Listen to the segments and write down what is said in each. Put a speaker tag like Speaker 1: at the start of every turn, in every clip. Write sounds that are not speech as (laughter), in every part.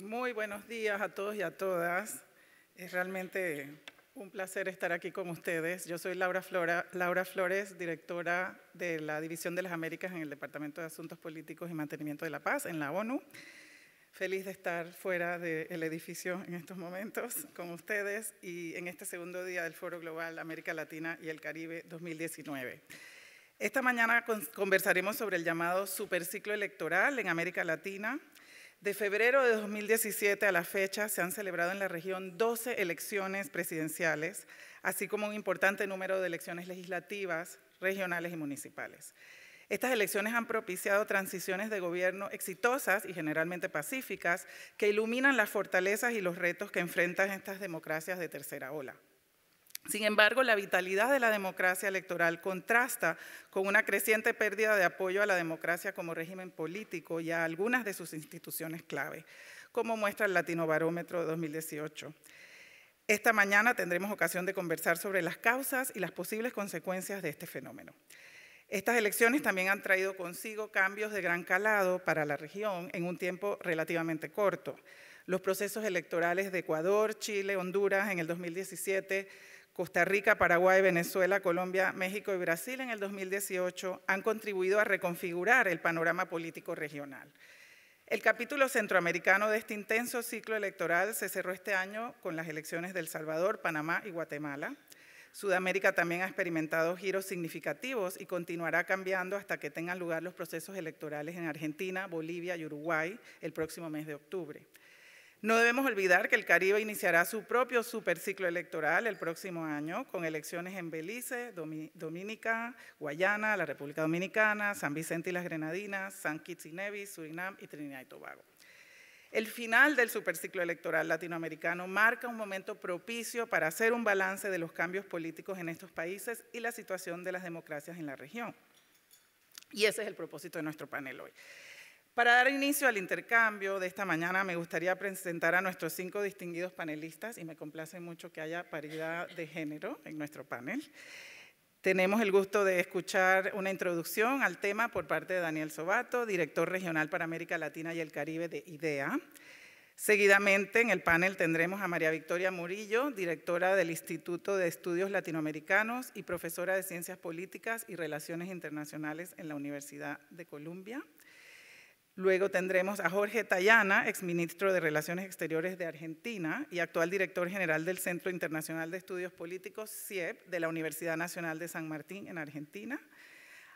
Speaker 1: Muy buenos días a todos y a todas. Es realmente un placer estar aquí con ustedes. Yo soy Laura, Flores, directora de la División de las Américas en el Departamento de Asuntos Políticos y Mantenimiento de la Paz en la ONU. Feliz de estar fuera del edificio en estos momentos con ustedes y en este segundo día del Foro Global América Latina y el Caribe 2019. Esta mañana conversaremos sobre el llamado superciclo electoral en América Latina, de febrero de 2017 a la fecha se han celebrado en la región 12 elecciones presidenciales, así como un importante número de elecciones legislativas, regionales y municipales. Estas elecciones han propiciado transiciones de gobierno exitosas y generalmente pacíficas que iluminan las fortalezas y los retos que enfrentan estas democracias de tercera ola. Sin embargo, la vitalidad de la democracia electoral contrasta con una creciente pérdida de apoyo a la democracia como régimen político y a algunas de sus instituciones clave, como muestra el Latino Barómetro 2018. Esta mañana tendremos ocasión de conversar sobre las causas y las posibles consecuencias de este fenómeno. Estas elecciones también han traído consigo cambios de gran calado para la región en un tiempo relativamente corto. Los procesos electorales de Ecuador, Chile, Honduras en el 2017 Costa Rica, Paraguay, Venezuela, Colombia, México y Brasil en el 2018 han contribuido a reconfigurar el panorama político regional. El capítulo centroamericano de este intenso ciclo electoral se cerró este año con las elecciones de El Salvador, Panamá y Guatemala. Sudamérica también ha experimentado giros significativos y continuará cambiando hasta que tengan lugar los procesos electorales en Argentina, Bolivia y Uruguay el próximo mes de octubre. No debemos olvidar que el Caribe iniciará su propio superciclo electoral el próximo año, con elecciones en Belice, Dominica, Guayana, la República Dominicana, San Vicente y las Grenadinas, San Kitts y Nevis, Surinam y Trinidad y Tobago. El final del superciclo electoral latinoamericano marca un momento propicio para hacer un balance de los cambios políticos en estos países y la situación de las democracias en la región. Y ese es el propósito de nuestro panel hoy. Para dar inicio al intercambio de esta mañana, me gustaría presentar a nuestros cinco distinguidos panelistas y me complace mucho que haya paridad de género en nuestro panel. Tenemos el gusto de escuchar una introducción al tema por parte de Daniel Sobato, director regional para América Latina y el Caribe de IDEA. Seguidamente en el panel tendremos a María Victoria Murillo, directora del Instituto de Estudios Latinoamericanos y profesora de Ciencias Políticas y Relaciones Internacionales en la Universidad de Columbia. Luego tendremos a Jorge Tallana, exministro de Relaciones Exteriores de Argentina y actual director general del Centro Internacional de Estudios Políticos, CIEP, de la Universidad Nacional de San Martín en Argentina.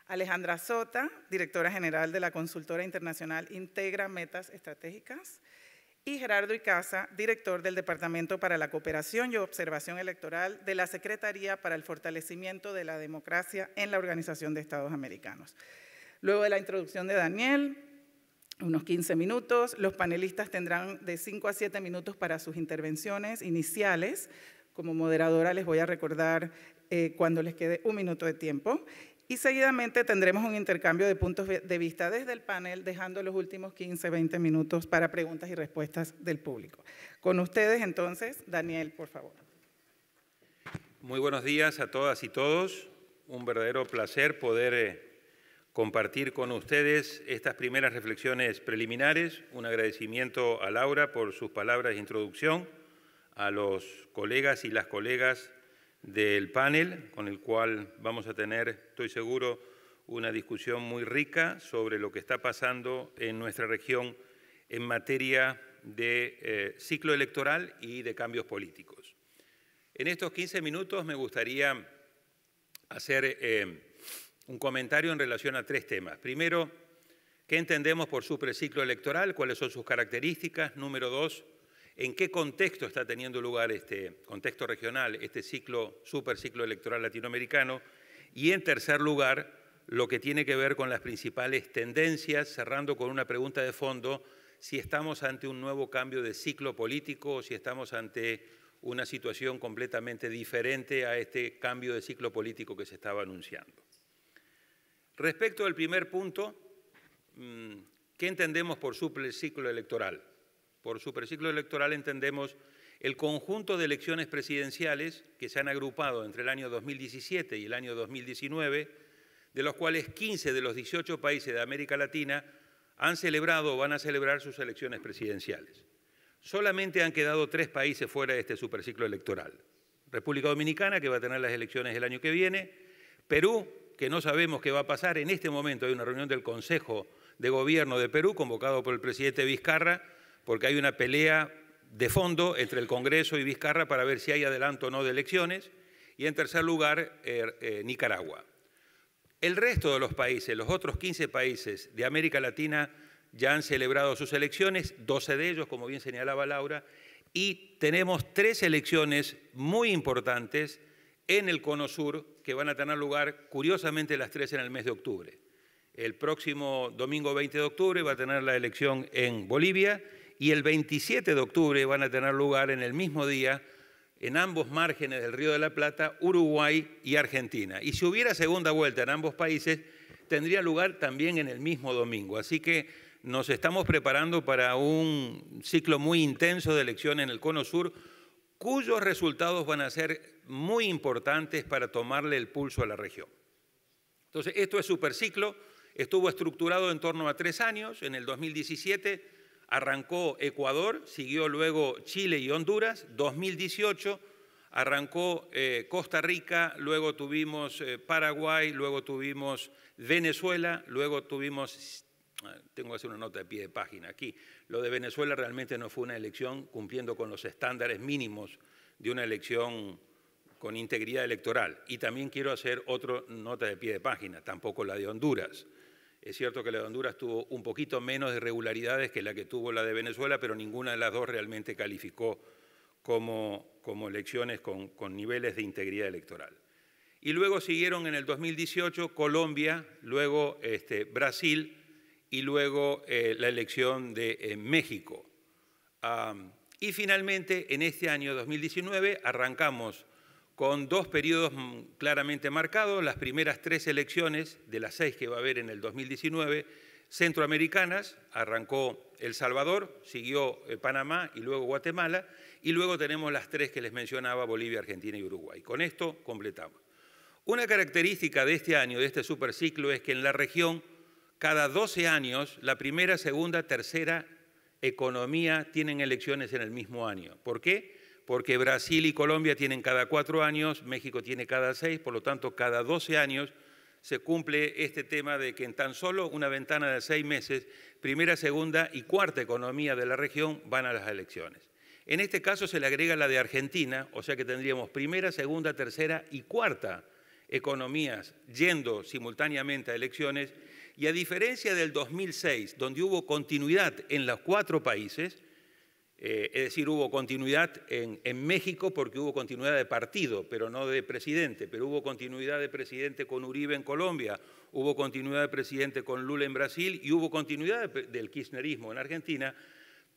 Speaker 1: Alejandra Sota, directora general de la consultora internacional Integra Metas Estratégicas. Y Gerardo Icaza, director del Departamento para la Cooperación y Observación Electoral de la Secretaría para el Fortalecimiento de la Democracia en la Organización de Estados Americanos. Luego de la introducción de Daniel, unos 15 minutos. Los panelistas tendrán de 5 a 7 minutos para sus intervenciones iniciales. Como moderadora les voy a recordar eh, cuando les quede un minuto de tiempo. Y seguidamente tendremos un intercambio de puntos de vista desde el panel, dejando los últimos 15, 20 minutos para preguntas y respuestas del público. Con ustedes entonces, Daniel, por favor.
Speaker 2: Muy buenos días a todas y todos. Un verdadero placer poder... Eh, compartir con ustedes estas primeras reflexiones preliminares. Un agradecimiento a Laura por sus palabras de introducción, a los colegas y las colegas del panel, con el cual vamos a tener, estoy seguro, una discusión muy rica sobre lo que está pasando en nuestra región en materia de eh, ciclo electoral y de cambios políticos. En estos 15 minutos me gustaría hacer... Eh, un comentario en relación a tres temas. Primero, ¿qué entendemos por superciclo electoral? ¿Cuáles son sus características? Número dos, ¿en qué contexto está teniendo lugar este contexto regional, este ciclo, superciclo electoral latinoamericano? Y en tercer lugar, lo que tiene que ver con las principales tendencias, cerrando con una pregunta de fondo, si estamos ante un nuevo cambio de ciclo político o si estamos ante una situación completamente diferente a este cambio de ciclo político que se estaba anunciando. Respecto al primer punto, mm, ¿qué entendemos por superciclo electoral? Por superciclo electoral entendemos el conjunto de elecciones presidenciales que se han agrupado entre el año 2017 y el año 2019, de los cuales 15 de los 18 países de América Latina han celebrado o van a celebrar sus elecciones presidenciales. Solamente han quedado tres países fuera de este superciclo electoral. República Dominicana, que va a tener las elecciones el año que viene, Perú, que no sabemos qué va a pasar. En este momento hay una reunión del Consejo de Gobierno de Perú convocado por el presidente Vizcarra porque hay una pelea de fondo entre el Congreso y Vizcarra para ver si hay adelanto o no de elecciones. Y en tercer lugar, er, eh, Nicaragua. El resto de los países, los otros 15 países de América Latina ya han celebrado sus elecciones, 12 de ellos, como bien señalaba Laura, y tenemos tres elecciones muy importantes en el Cono Sur que van a tener lugar, curiosamente, las tres en el mes de octubre. El próximo domingo 20 de octubre va a tener la elección en Bolivia y el 27 de octubre van a tener lugar en el mismo día, en ambos márgenes del Río de la Plata, Uruguay y Argentina. Y si hubiera segunda vuelta en ambos países, tendría lugar también en el mismo domingo. Así que nos estamos preparando para un ciclo muy intenso de elecciones en el Cono Sur cuyos resultados van a ser muy importantes para tomarle el pulso a la región. Entonces, esto es superciclo, estuvo estructurado en torno a tres años, en el 2017 arrancó Ecuador, siguió luego Chile y Honduras, 2018 arrancó eh, Costa Rica, luego tuvimos eh, Paraguay, luego tuvimos Venezuela, luego tuvimos tengo que hacer una nota de pie de página aquí, lo de Venezuela realmente no fue una elección cumpliendo con los estándares mínimos de una elección con integridad electoral. Y también quiero hacer otra nota de pie de página, tampoco la de Honduras. Es cierto que la de Honduras tuvo un poquito menos de irregularidades que la que tuvo la de Venezuela, pero ninguna de las dos realmente calificó como, como elecciones con, con niveles de integridad electoral. Y luego siguieron en el 2018 Colombia, luego este, Brasil, y luego eh, la elección de eh, México. y finalmente, en este año 2019, arrancamos con dos periodos mm, claramente marcados, las primeras tres elecciones de las seis que va a haber en el 2019, centroamericanas, arrancó El Salvador, siguió eh, Panamá y luego Guatemala, y luego tenemos las tres que les mencionaba, Bolivia, Argentina y Uruguay. Con esto completamos. Una característica de este año, de este superciclo, es que en la región cada 12 años la primera, segunda, tercera economía tienen elecciones en el mismo año. ¿Por qué? Porque Brasil y Colombia tienen cada cuatro años, México tiene cada seis, por lo tanto, cada 12 años se cumple este tema de que en tan solo una ventana de seis meses, primera, segunda y cuarta economía de la región van a las elecciones. En este caso se le agrega la de Argentina, o sea que tendríamos primera, segunda, tercera y cuarta economías yendo simultáneamente a elecciones y a diferencia del 2006, donde hubo continuidad en los cuatro países, eh, es decir, hubo continuidad en, México porque hubo continuidad de partido, pero no de presidente, pero hubo continuidad de presidente con Uribe en Colombia, hubo continuidad de presidente con Lula en Brasil y hubo continuidad del kirchnerismo en Argentina,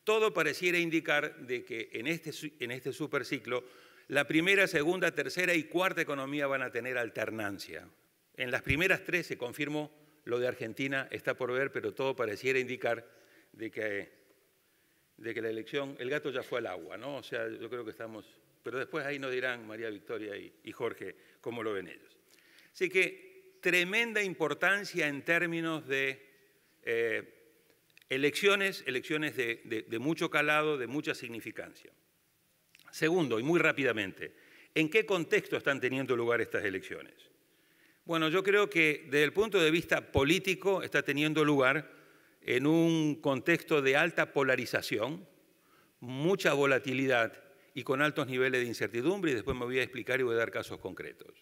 Speaker 2: todo pareciera indicar de que en este, en este superciclo la primera, segunda, tercera y cuarta economía van a tener alternancia. En las primeras tres se confirmó lo de Argentina está por ver, pero todo pareciera indicar de que, la elección, el gato ya fue al agua, ¿no? O sea, yo creo que estamos... Pero después ahí nos dirán María Victoria y, Jorge cómo lo ven ellos. Así que tremenda importancia en términos de eh, elecciones, elecciones de mucho calado, de mucha significancia. Segundo, y muy rápidamente, ¿en qué contexto están teniendo lugar estas elecciones? Bueno, yo creo que desde el punto de vista político está teniendo lugar en un contexto de alta polarización, mucha volatilidad y con altos niveles de incertidumbre, y después me voy a explicar y voy a dar casos concretos.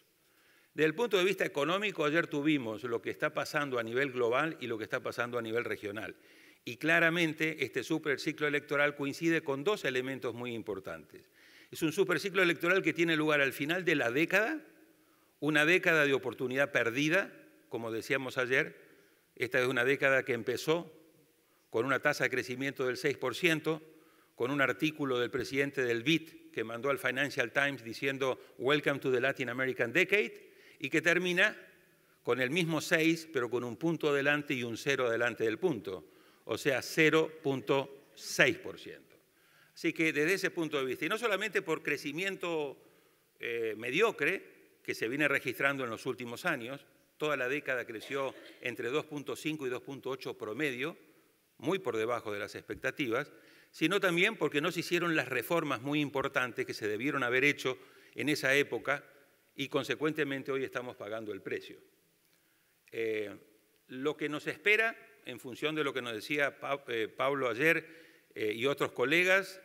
Speaker 2: Desde el punto de vista económico, ayer tuvimos lo que está pasando a nivel global y lo que está pasando a nivel regional. Y claramente este superciclo electoral coincide con dos elementos muy importantes. Es un superciclo electoral que tiene lugar al final de la década, una década de oportunidad perdida, como decíamos ayer, esta es una década que empezó con una tasa de crecimiento del 6%, con un artículo del presidente del BIT que mandó al Financial Times diciendo Welcome to the Latin American Decade y que termina con el mismo 6, pero con un punto adelante y un cero adelante del punto, o sea, 0.6%. Así que desde ese punto de vista, y no solamente por crecimiento eh, mediocre, que se viene registrando en los últimos años. Toda la década creció entre 2.5 y 2.8 promedio, muy por debajo de las expectativas, sino también porque no se hicieron las reformas muy importantes que se debieron haber hecho en esa época y consecuentemente hoy estamos pagando el precio. Eh, lo que nos espera, en función de lo que nos decía eh, Pablo ayer eh, y otros colegas,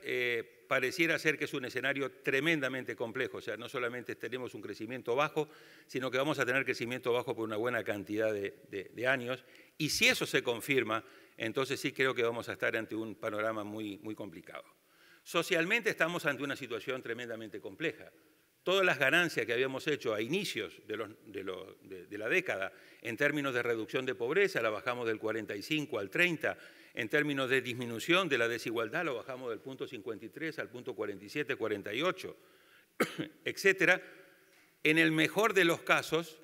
Speaker 2: pareciera ser que es un escenario tremendamente complejo. O sea, no solamente tenemos un crecimiento bajo, sino que vamos a tener crecimiento bajo por una buena cantidad de, años. Y si eso se confirma, entonces sí creo que vamos a estar ante un panorama muy, muy complicado. Socialmente estamos ante una situación tremendamente compleja todas las ganancias que habíamos hecho a inicios de, la década en términos de reducción de pobreza, la bajamos del 45 al 30, en términos de disminución de la desigualdad, lo bajamos del punto 53 al punto 47, 48, (coughs) etcétera. En el mejor de los casos,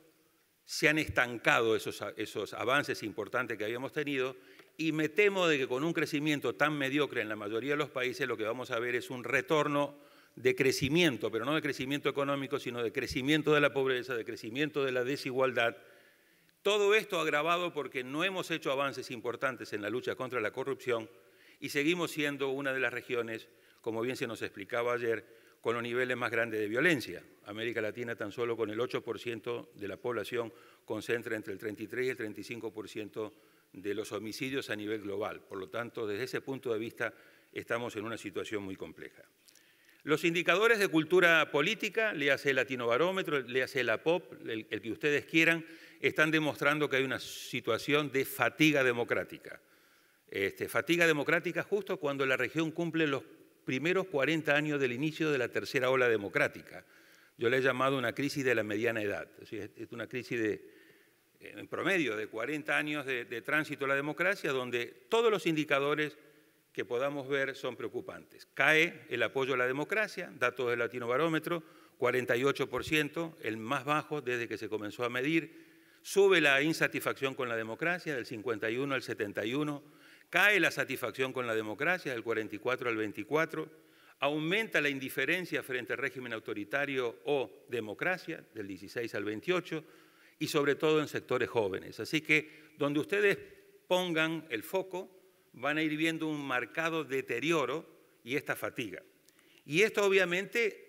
Speaker 2: se han estancado esos, esos avances importantes que habíamos tenido y me temo de que con un crecimiento tan mediocre en la mayoría de los países lo que vamos a ver es un retorno de crecimiento, pero no de crecimiento económico, sino de crecimiento de la pobreza, de crecimiento de la desigualdad. Todo esto agravado porque no hemos hecho avances importantes en la lucha contra la corrupción y seguimos siendo una de las regiones, como bien se nos explicaba ayer, con los niveles más grandes de violencia. América Latina tan solo con el 8% de la población concentra entre el 33 y el 35% de los homicidios a nivel global. Por lo tanto, desde ese punto de vista, estamos en una situación muy compleja. Los indicadores de cultura política, le hace el latinobarómetro, le hace la POP, el, que ustedes quieran, están demostrando que hay una situación de fatiga democrática. Este, fatiga democrática justo cuando la región cumple los primeros 40 años del inicio de la tercera ola democrática. Yo le he llamado una crisis de la mediana edad, es una crisis de, en promedio de 40 años de, de tránsito a la democracia, donde todos los indicadores que podamos ver son preocupantes. Cae el apoyo a la democracia, datos del Latino Barómetro, 48%, el más bajo desde que se comenzó a medir. Sube la insatisfacción con la democracia del 51 al 71, cae la satisfacción con la democracia del 44 al 24, aumenta la indiferencia frente al régimen autoritario o democracia del 16 al 28 y sobre todo en sectores jóvenes. Así que donde ustedes pongan el foco, van a ir viendo un marcado deterioro y esta fatiga. Y esto obviamente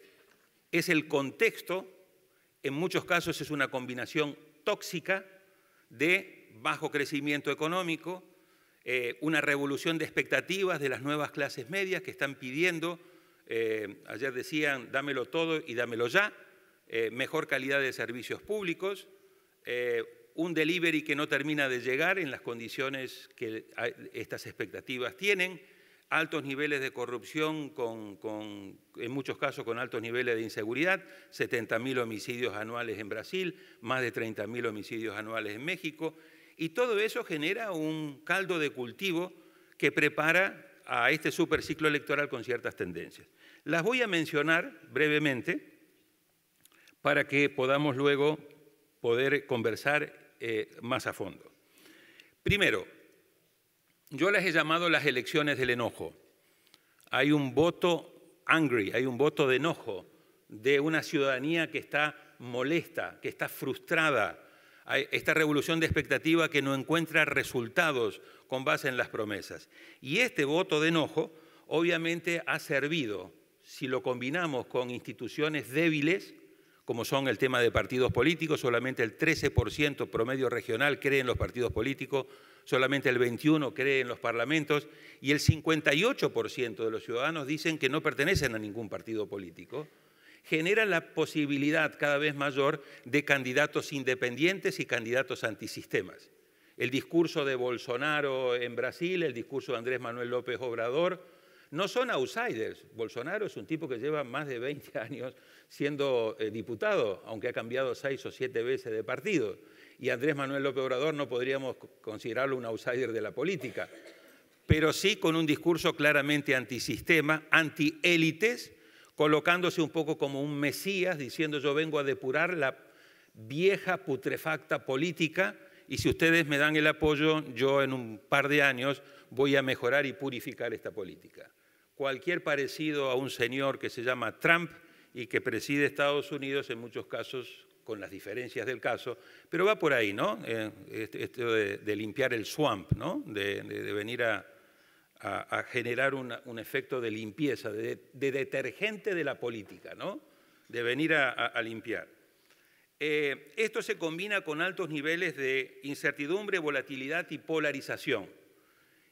Speaker 2: es el contexto, en muchos casos es una combinación tóxica de bajo crecimiento económico, eh, una revolución de expectativas de las nuevas clases medias que están pidiendo, eh, ayer decían, dámelo todo y dámelo ya, eh, mejor calidad de servicios públicos, un delivery que no termina de llegar en las condiciones que estas expectativas tienen, altos niveles de corrupción, con, en muchos casos con altos niveles de inseguridad, 70.000 homicidios anuales en Brasil, más de 30.000 homicidios anuales en México, y todo eso genera un caldo de cultivo que prepara a este superciclo electoral con ciertas tendencias. Las voy a mencionar brevemente para que podamos luego poder conversar eh, más a fondo. Primero, yo las he llamado las elecciones del enojo. Hay un voto angry, hay un voto de enojo de una ciudadanía que está molesta, que está frustrada. Hay esta revolución de expectativa que no encuentra resultados con base en las promesas. Y este voto de enojo obviamente ha servido, si lo combinamos con instituciones débiles, como son el tema de partidos políticos, solamente el 13% promedio regional cree en los partidos políticos, solamente el 21% cree en los parlamentos y el 58% de los ciudadanos dicen que no pertenecen a ningún partido político, genera la posibilidad cada vez mayor de candidatos independientes y candidatos antisistemas. El discurso de Bolsonaro en Brasil, el discurso de Andrés Manuel López Obrador, no son outsiders. Bolsonaro es un tipo que lleva más de 20 (laughs) años siendo eh, diputado, aunque ha cambiado seis o siete veces de partido. Y Andrés Manuel López Obrador no podríamos considerarlo un outsider de la política, pero sí con un discurso claramente antisistema, antiélites, colocándose un poco como un mesías, diciendo yo vengo a depurar la vieja putrefacta política y si ustedes me dan el apoyo, yo en un par de años voy a mejorar y purificar esta política. Cualquier parecido a un señor que se llama Trump y que preside Estados Unidos en muchos casos con las diferencias del caso, pero va por ahí, ¿no? Eh, este, esto de, limpiar el swamp, ¿no? De, venir a, generar un efecto de limpieza, de, detergente de la política, ¿no? De venir a, limpiar. Eh, esto se combina con altos niveles de incertidumbre, volatilidad y polarización.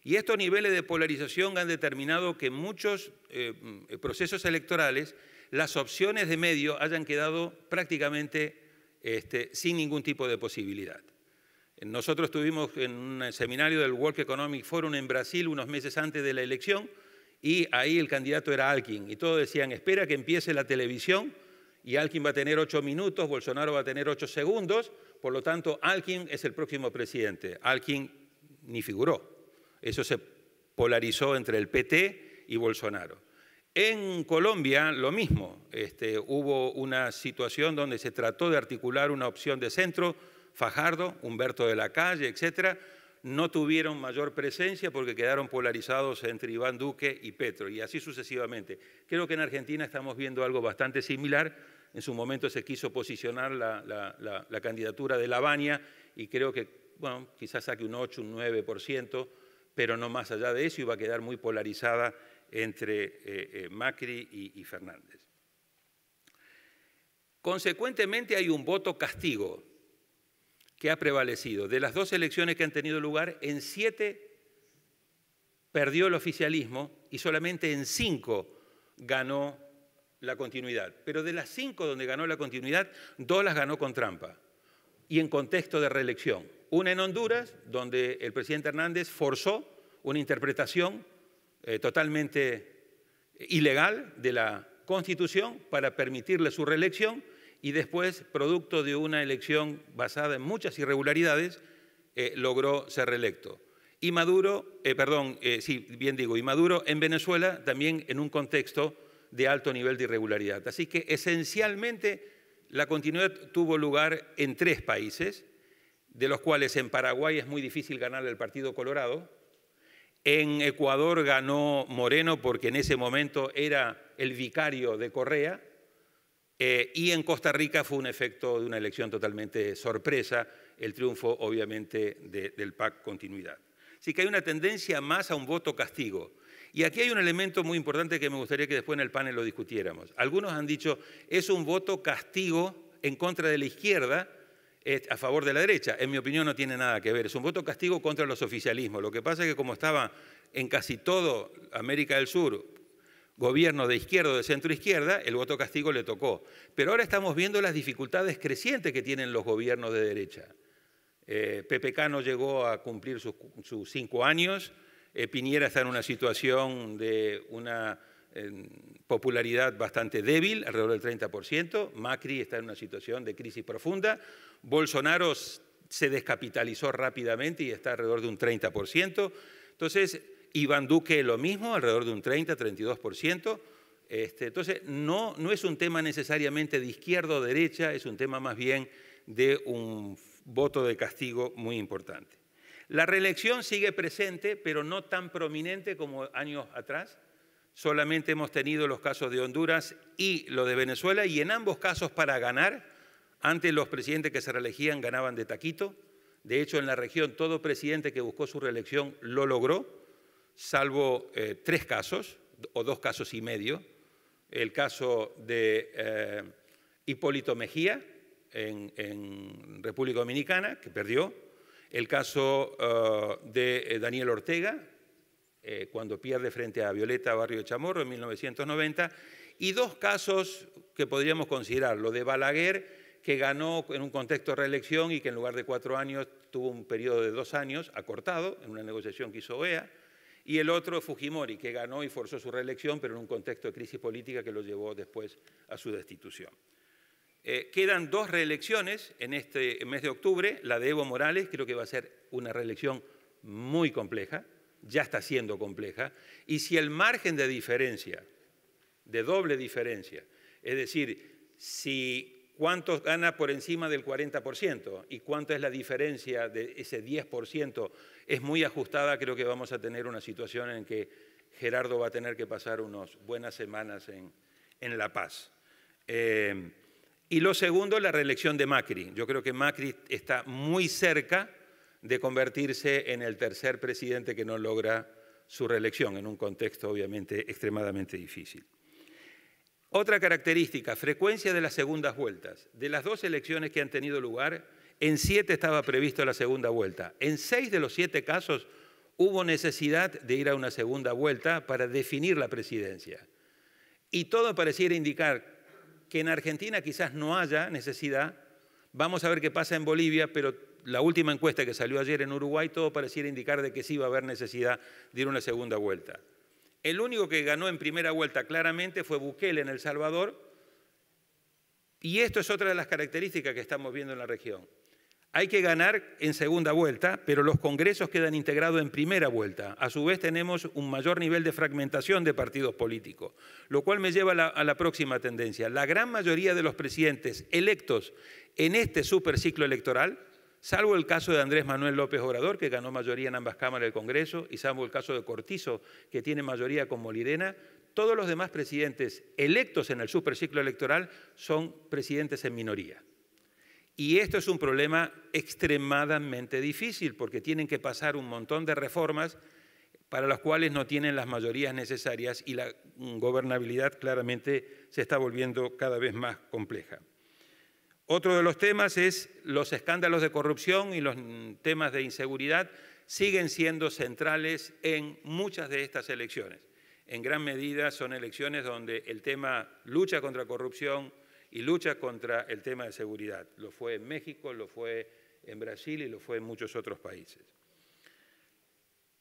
Speaker 2: Y estos niveles de polarización han determinado que muchos eh, mm, procesos electorales las opciones de medio hayan quedado prácticamente este, sin ningún tipo de posibilidad. Nosotros estuvimos en un seminario del World Economic Forum en Brasil unos meses antes de la elección y ahí el candidato era Alkin y todos decían, espera que empiece la televisión y Alkin va a tener ocho minutos, Bolsonaro va a tener ocho segundos, por lo tanto Alkin es el próximo presidente. Alkin ni figuró. Eso se polarizó entre el PT y Bolsonaro. En Colombia lo mismo, este, hubo una situación donde se trató de articular una opción de centro, Fajardo, Humberto de la Calle, etcétera, no tuvieron mayor presencia porque quedaron polarizados entre Iván Duque y Petro, y así sucesivamente. Creo que en Argentina estamos viendo algo bastante similar. En su momento se quiso posicionar la, la candidatura de Lavagna y creo que, bueno, quizás saque un 8, un 9%, pero no más allá de eso y va a quedar muy polarizada entre eh, eh, Macri y, Fernández. Consecuentemente hay un voto castigo que ha prevalecido. De las dos elecciones que han tenido lugar, en siete perdió el oficialismo y solamente en cinco ganó la continuidad. Pero de las cinco donde ganó la continuidad, dos las ganó con trampa y en contexto de reelección. Una en Honduras, donde el presidente Hernández forzó una interpretación eh, totalmente ilegal de la Constitución para permitirle su reelección y después, producto de una elección basada en muchas irregularidades, eh, logró ser reelecto. Y Maduro, eh, perdón, sí, bien digo, y Maduro en Venezuela también en un contexto de alto nivel de irregularidad. Así que esencialmente la continuidad tuvo lugar en tres países, de los cuales en Paraguay es muy difícil ganar el Partido Colorado, en Ecuador ganó Moreno porque en ese momento era el vicario de Correa. Eh, y en Costa Rica fue un efecto de una elección totalmente sorpresa, el triunfo obviamente del PAC Continuidad. Así que hay una tendencia más a un voto castigo. Y aquí hay un elemento muy importante que me gustaría que después en el panel lo discutiéramos. Algunos han dicho, es un voto castigo en contra de la izquierda a favor de la derecha. En mi opinión no tiene nada que ver. Es un voto castigo contra los oficialismos. Lo que pasa es que como estaba en casi todo América del Sur gobierno de izquierda o de centro izquierda, el voto castigo le tocó. Pero ahora estamos viendo las dificultades crecientes que tienen los gobiernos de derecha. Eh, PPK no llegó a cumplir sus, cinco años, Piniera eh, Piñera está en una situación de una popularidad bastante débil, alrededor del 30%. Macri está en una situación de crisis profunda. Bolsonaro se descapitalizó rápidamente y está alrededor de un 30%. Entonces, Iván Duque lo mismo, alrededor de un 30-32%. Este, entonces, no, no es un tema necesariamente de izquierda o derecha, es un tema más bien de un voto de castigo muy importante. La reelección sigue presente, pero no tan prominente como años atrás solamente hemos tenido los casos de Honduras y los de Venezuela, y en ambos casos para ganar, antes los presidentes que se reelegían ganaban de taquito, de hecho en la región todo presidente que buscó su reelección lo logró, salvo eh, tres casos o dos casos y medio, el caso de eh, Hipólito Mejía en, República Dominicana, que perdió, el caso eh, de Daniel Ortega eh, cuando pierde frente a Violeta Barrio Chamorro en 1990, y dos casos que podríamos considerar, lo de Balaguer, que ganó en un contexto de reelección y que en lugar de cuatro años tuvo un periodo de dos años acortado en una negociación que hizo OEA, y el otro Fujimori, que ganó y forzó su reelección, pero en un contexto de crisis política que lo llevó después a su destitución. Eh, quedan dos reelecciones en este mes de octubre, la de Evo Morales, creo que va a ser una reelección muy compleja, ya está siendo compleja, y si el margen de diferencia, de doble diferencia, es decir, si cuántos gana por encima del 40% y cuánto es la diferencia de ese 10%, es muy ajustada, creo que vamos a tener una situación en que Gerardo va a tener que pasar unas buenas semanas en, La Paz. Eh, y lo segundo, la reelección de Macri. Yo creo que Macri está muy cerca de convertirse en el tercer presidente que no logra su reelección, en un contexto obviamente extremadamente difícil. Otra característica, frecuencia de las segundas vueltas. De las dos elecciones que han tenido lugar, en siete estaba previsto la segunda vuelta. En seis de los siete casos hubo necesidad de ir a una segunda vuelta para definir la presidencia. Y todo pareciera indicar que en Argentina quizás no haya necesidad. Vamos a ver qué pasa en Bolivia, pero la última encuesta que salió ayer en Uruguay, todo pareciera indicar de que sí iba a haber necesidad de ir a una segunda vuelta. El único que ganó en primera vuelta claramente fue Bukele en El Salvador, y esto es otra de las características que estamos viendo en la región. Hay que ganar en segunda vuelta, pero los congresos quedan integrados en primera vuelta. A su vez tenemos un mayor nivel de fragmentación de partidos políticos, lo cual me lleva a la, a la próxima tendencia. La gran mayoría de los presidentes electos en este superciclo electoral salvo el caso de Andrés Manuel López Obrador, que ganó mayoría en ambas cámaras del Congreso, y salvo el caso de Cortizo, que tiene mayoría con Molirena, todos los demás presidentes electos en el superciclo electoral son presidentes en minoría. Y esto es un problema extremadamente difícil porque tienen que pasar un montón de reformas para las cuales no tienen las mayorías necesarias y la gobernabilidad claramente se está volviendo cada vez más compleja. Otro de los temas es los escándalos de corrupción y los temas de inseguridad siguen siendo centrales en muchas de estas elecciones. En gran medida son elecciones donde el tema lucha contra corrupción y lucha contra el tema de seguridad. Lo fue en México, lo fue en Brasil y lo fue en muchos otros países.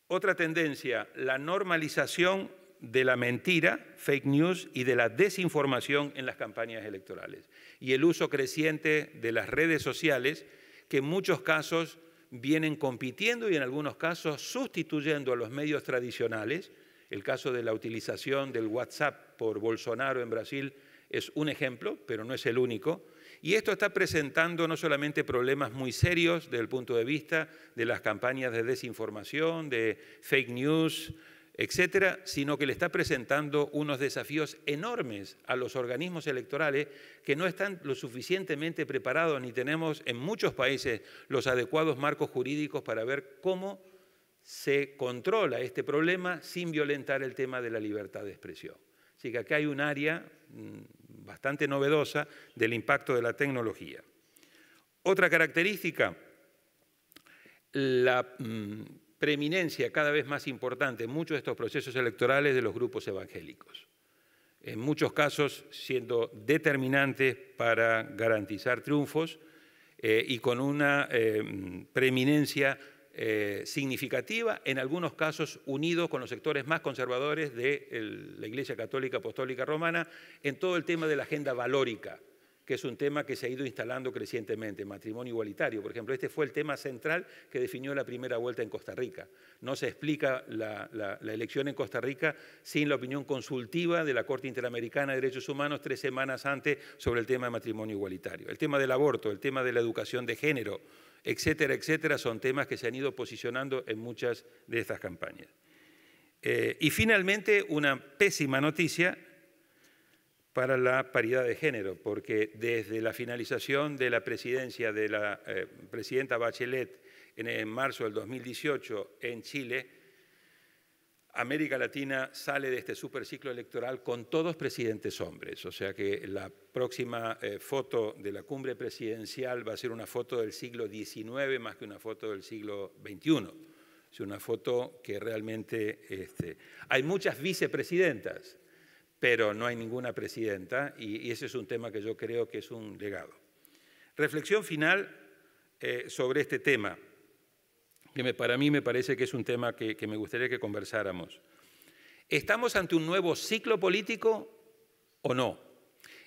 Speaker 2: Otra tendencia, la normalización de la mentira, fake news y de la desinformación en las campañas electorales y el uso creciente de las redes sociales que en muchos casos vienen compitiendo y en algunos casos sustituyendo a los medios tradicionales. El caso de la utilización del WhatsApp por Bolsonaro en Brasil es un ejemplo, pero no es el único. Y esto está presentando no solamente problemas muy serios desde el punto de vista de las campañas de desinformación, de fake news, etcétera, sino que le está presentando unos desafíos enormes a los organismos electorales que no están lo suficientemente preparados ni tenemos en muchos países los adecuados marcos jurídicos para ver cómo se controla este problema sin violentar el tema de la libertad de expresión. Así que acá hay un área mm, bastante novedosa del impacto de la tecnología. Otra característica, la mm, preeminencia cada vez más importante en muchos de estos procesos electorales de los grupos evangélicos, en muchos casos siendo determinantes para garantizar triunfos eh, y con una eh, preeminencia eh, significativa, en algunos casos unidos con los sectores más conservadores de la Iglesia Católica Apostólica Romana, en todo el tema de la agenda valórica que es un tema que se ha ido instalando crecientemente, matrimonio igualitario. Por ejemplo, este fue el tema central que definió la primera vuelta en Costa Rica. No se explica la, elección en Costa Rica sin la opinión consultiva de la Corte Interamericana de Derechos Humanos tres semanas antes sobre el tema de matrimonio igualitario. El tema del aborto, el tema de la educación de género, etcétera, etcétera, son temas que se han ido posicionando en muchas de estas campañas. Eh, y finalmente, una pésima noticia, para la paridad de género, porque desde la finalización de la presidencia de la eh, presidenta Bachelet en, marzo del 2018 en Chile, América Latina sale de este superciclo electoral con todos presidentes hombres, o sea que la próxima eh, foto de la cumbre presidencial va a ser una foto del siglo XIX más que una foto del siglo XXI. Es una foto que realmente... Este, hay muchas vicepresidentas, pero no hay ninguna presidenta y, ese es un tema que yo creo que es un legado. Reflexión final eh, sobre este tema, que para mí me parece que es un tema que, me gustaría que conversáramos. ¿Estamos ante un nuevo ciclo político o no?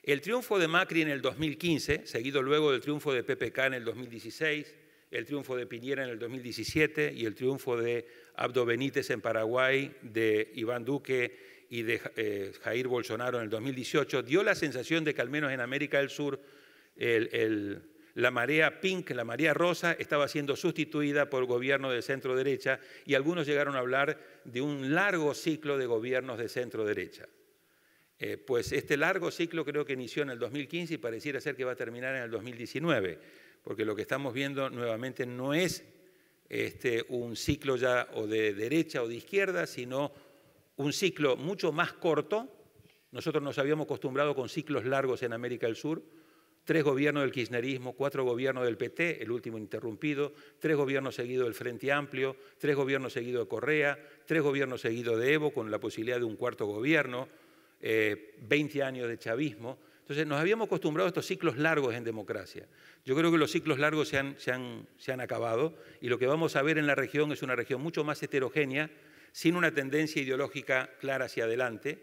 Speaker 2: El triunfo de Macri en el 2015, seguido luego del triunfo de PPK en el 2016, el triunfo de Piñera en el 2017 y el triunfo de Abdo Benítez en Paraguay, de Iván Duque y de eh, Jair Bolsonaro en el 2018 dio la sensación de que al menos en América del Sur la marea pink, la marea rosa, estaba siendo sustituida por el gobierno de centro derecha y algunos llegaron a hablar de un largo ciclo de gobiernos de centro derecha. Eh, pues este largo ciclo creo que inició en el 2015 y pareciera ser que va a terminar en el 2019, porque lo que estamos viendo nuevamente no es este, un ciclo ya o de derecha o de izquierda, sino un ciclo mucho más corto. Nosotros nos habíamos acostumbrado con ciclos largos en América del Sur. Tres gobiernos del kirchnerismo, cuatro gobiernos del PT, el último interrumpido, tres gobiernos seguidos del Frente Amplio, tres gobiernos seguidos de Correa, tres gobiernos seguidos de Evo con la posibilidad de un cuarto gobierno, 20 eh, años de chavismo. Entonces nos habíamos acostumbrado a estos ciclos largos en democracia. Yo creo que los ciclos largos se han, acabado y lo que vamos a ver en la región es una región mucho más heterogénea sin una tendencia ideológica clara hacia adelante,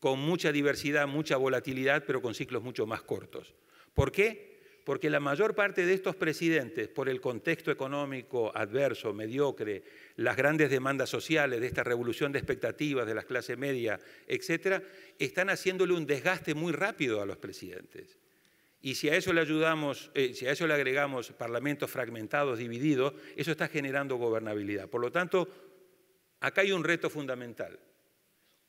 Speaker 2: con mucha diversidad, mucha volatilidad, pero con ciclos mucho más cortos. ¿Por qué? Porque la mayor parte de estos presidentes, por el contexto económico adverso, mediocre, las grandes demandas sociales de esta revolución de expectativas de las clases medias, etc., están haciéndole un desgaste muy rápido a los presidentes. Y si a eso le eh, si a eso le agregamos parlamentos fragmentados, divididos, eso está generando gobernabilidad. Por lo tanto, Acá hay un reto fundamental.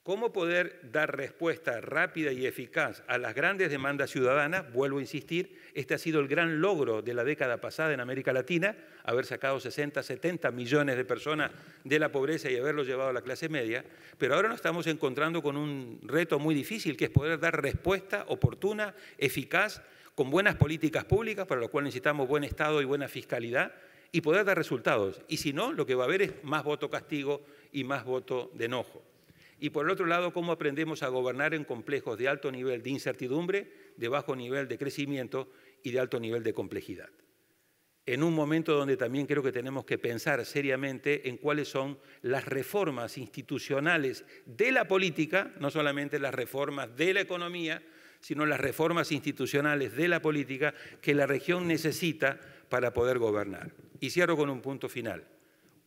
Speaker 2: ¿Cómo poder dar respuesta rápida y eficaz a las grandes demandas ciudadanas? Vuelvo a insistir, este ha sido el gran logro de la década pasada en América Latina, haber sacado 60, 70 millones de personas de la pobreza y haberlo llevado a la clase media, pero ahora nos estamos encontrando con un reto muy difícil, que es poder dar respuesta oportuna, eficaz, con buenas políticas públicas, para lo cual necesitamos buen Estado y buena fiscalidad, y poder dar resultados. Y si no, lo que va a haber es más voto castigo, y más voto de enojo. Y por el otro lado, cómo aprendemos a gobernar en complejos de alto nivel de incertidumbre, de bajo nivel de crecimiento y de alto nivel de complejidad. En un momento donde también creo que tenemos que pensar seriamente en cuáles son las reformas institucionales de la política, no solamente las reformas de la economía, sino las reformas institucionales de la política que la región necesita para poder gobernar. Y cierro con un punto final.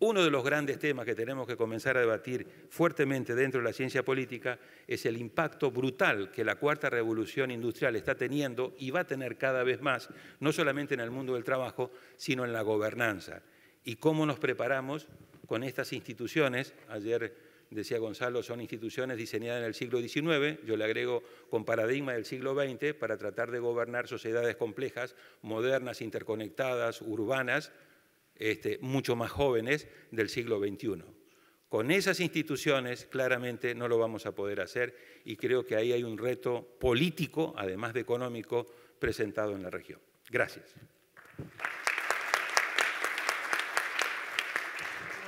Speaker 2: Uno de los grandes temas que tenemos que comenzar a debatir fuertemente dentro de la ciencia política es el impacto brutal que la cuarta revolución industrial está teniendo y va a tener cada vez más, no solamente en el mundo del trabajo, sino en la gobernanza. Y cómo nos preparamos con estas instituciones, ayer decía Gonzalo, son instituciones diseñadas en el siglo XIX, yo le agrego con paradigma del siglo XX, para tratar de gobernar sociedades complejas, modernas, interconectadas, urbanas, este, mucho más jóvenes del siglo XXI. Con esas instituciones claramente no lo vamos a poder hacer y creo que ahí hay un reto político, además de económico, presentado en la región. Gracias.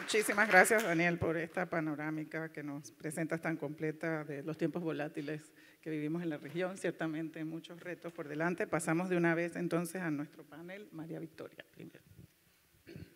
Speaker 1: Muchísimas gracias, Daniel, por esta panorámica que nos presentas tan completa de los tiempos volátiles que vivimos en la región. Ciertamente muchos retos por delante. Pasamos de una vez entonces a nuestro
Speaker 3: panel. María Victoria, primero.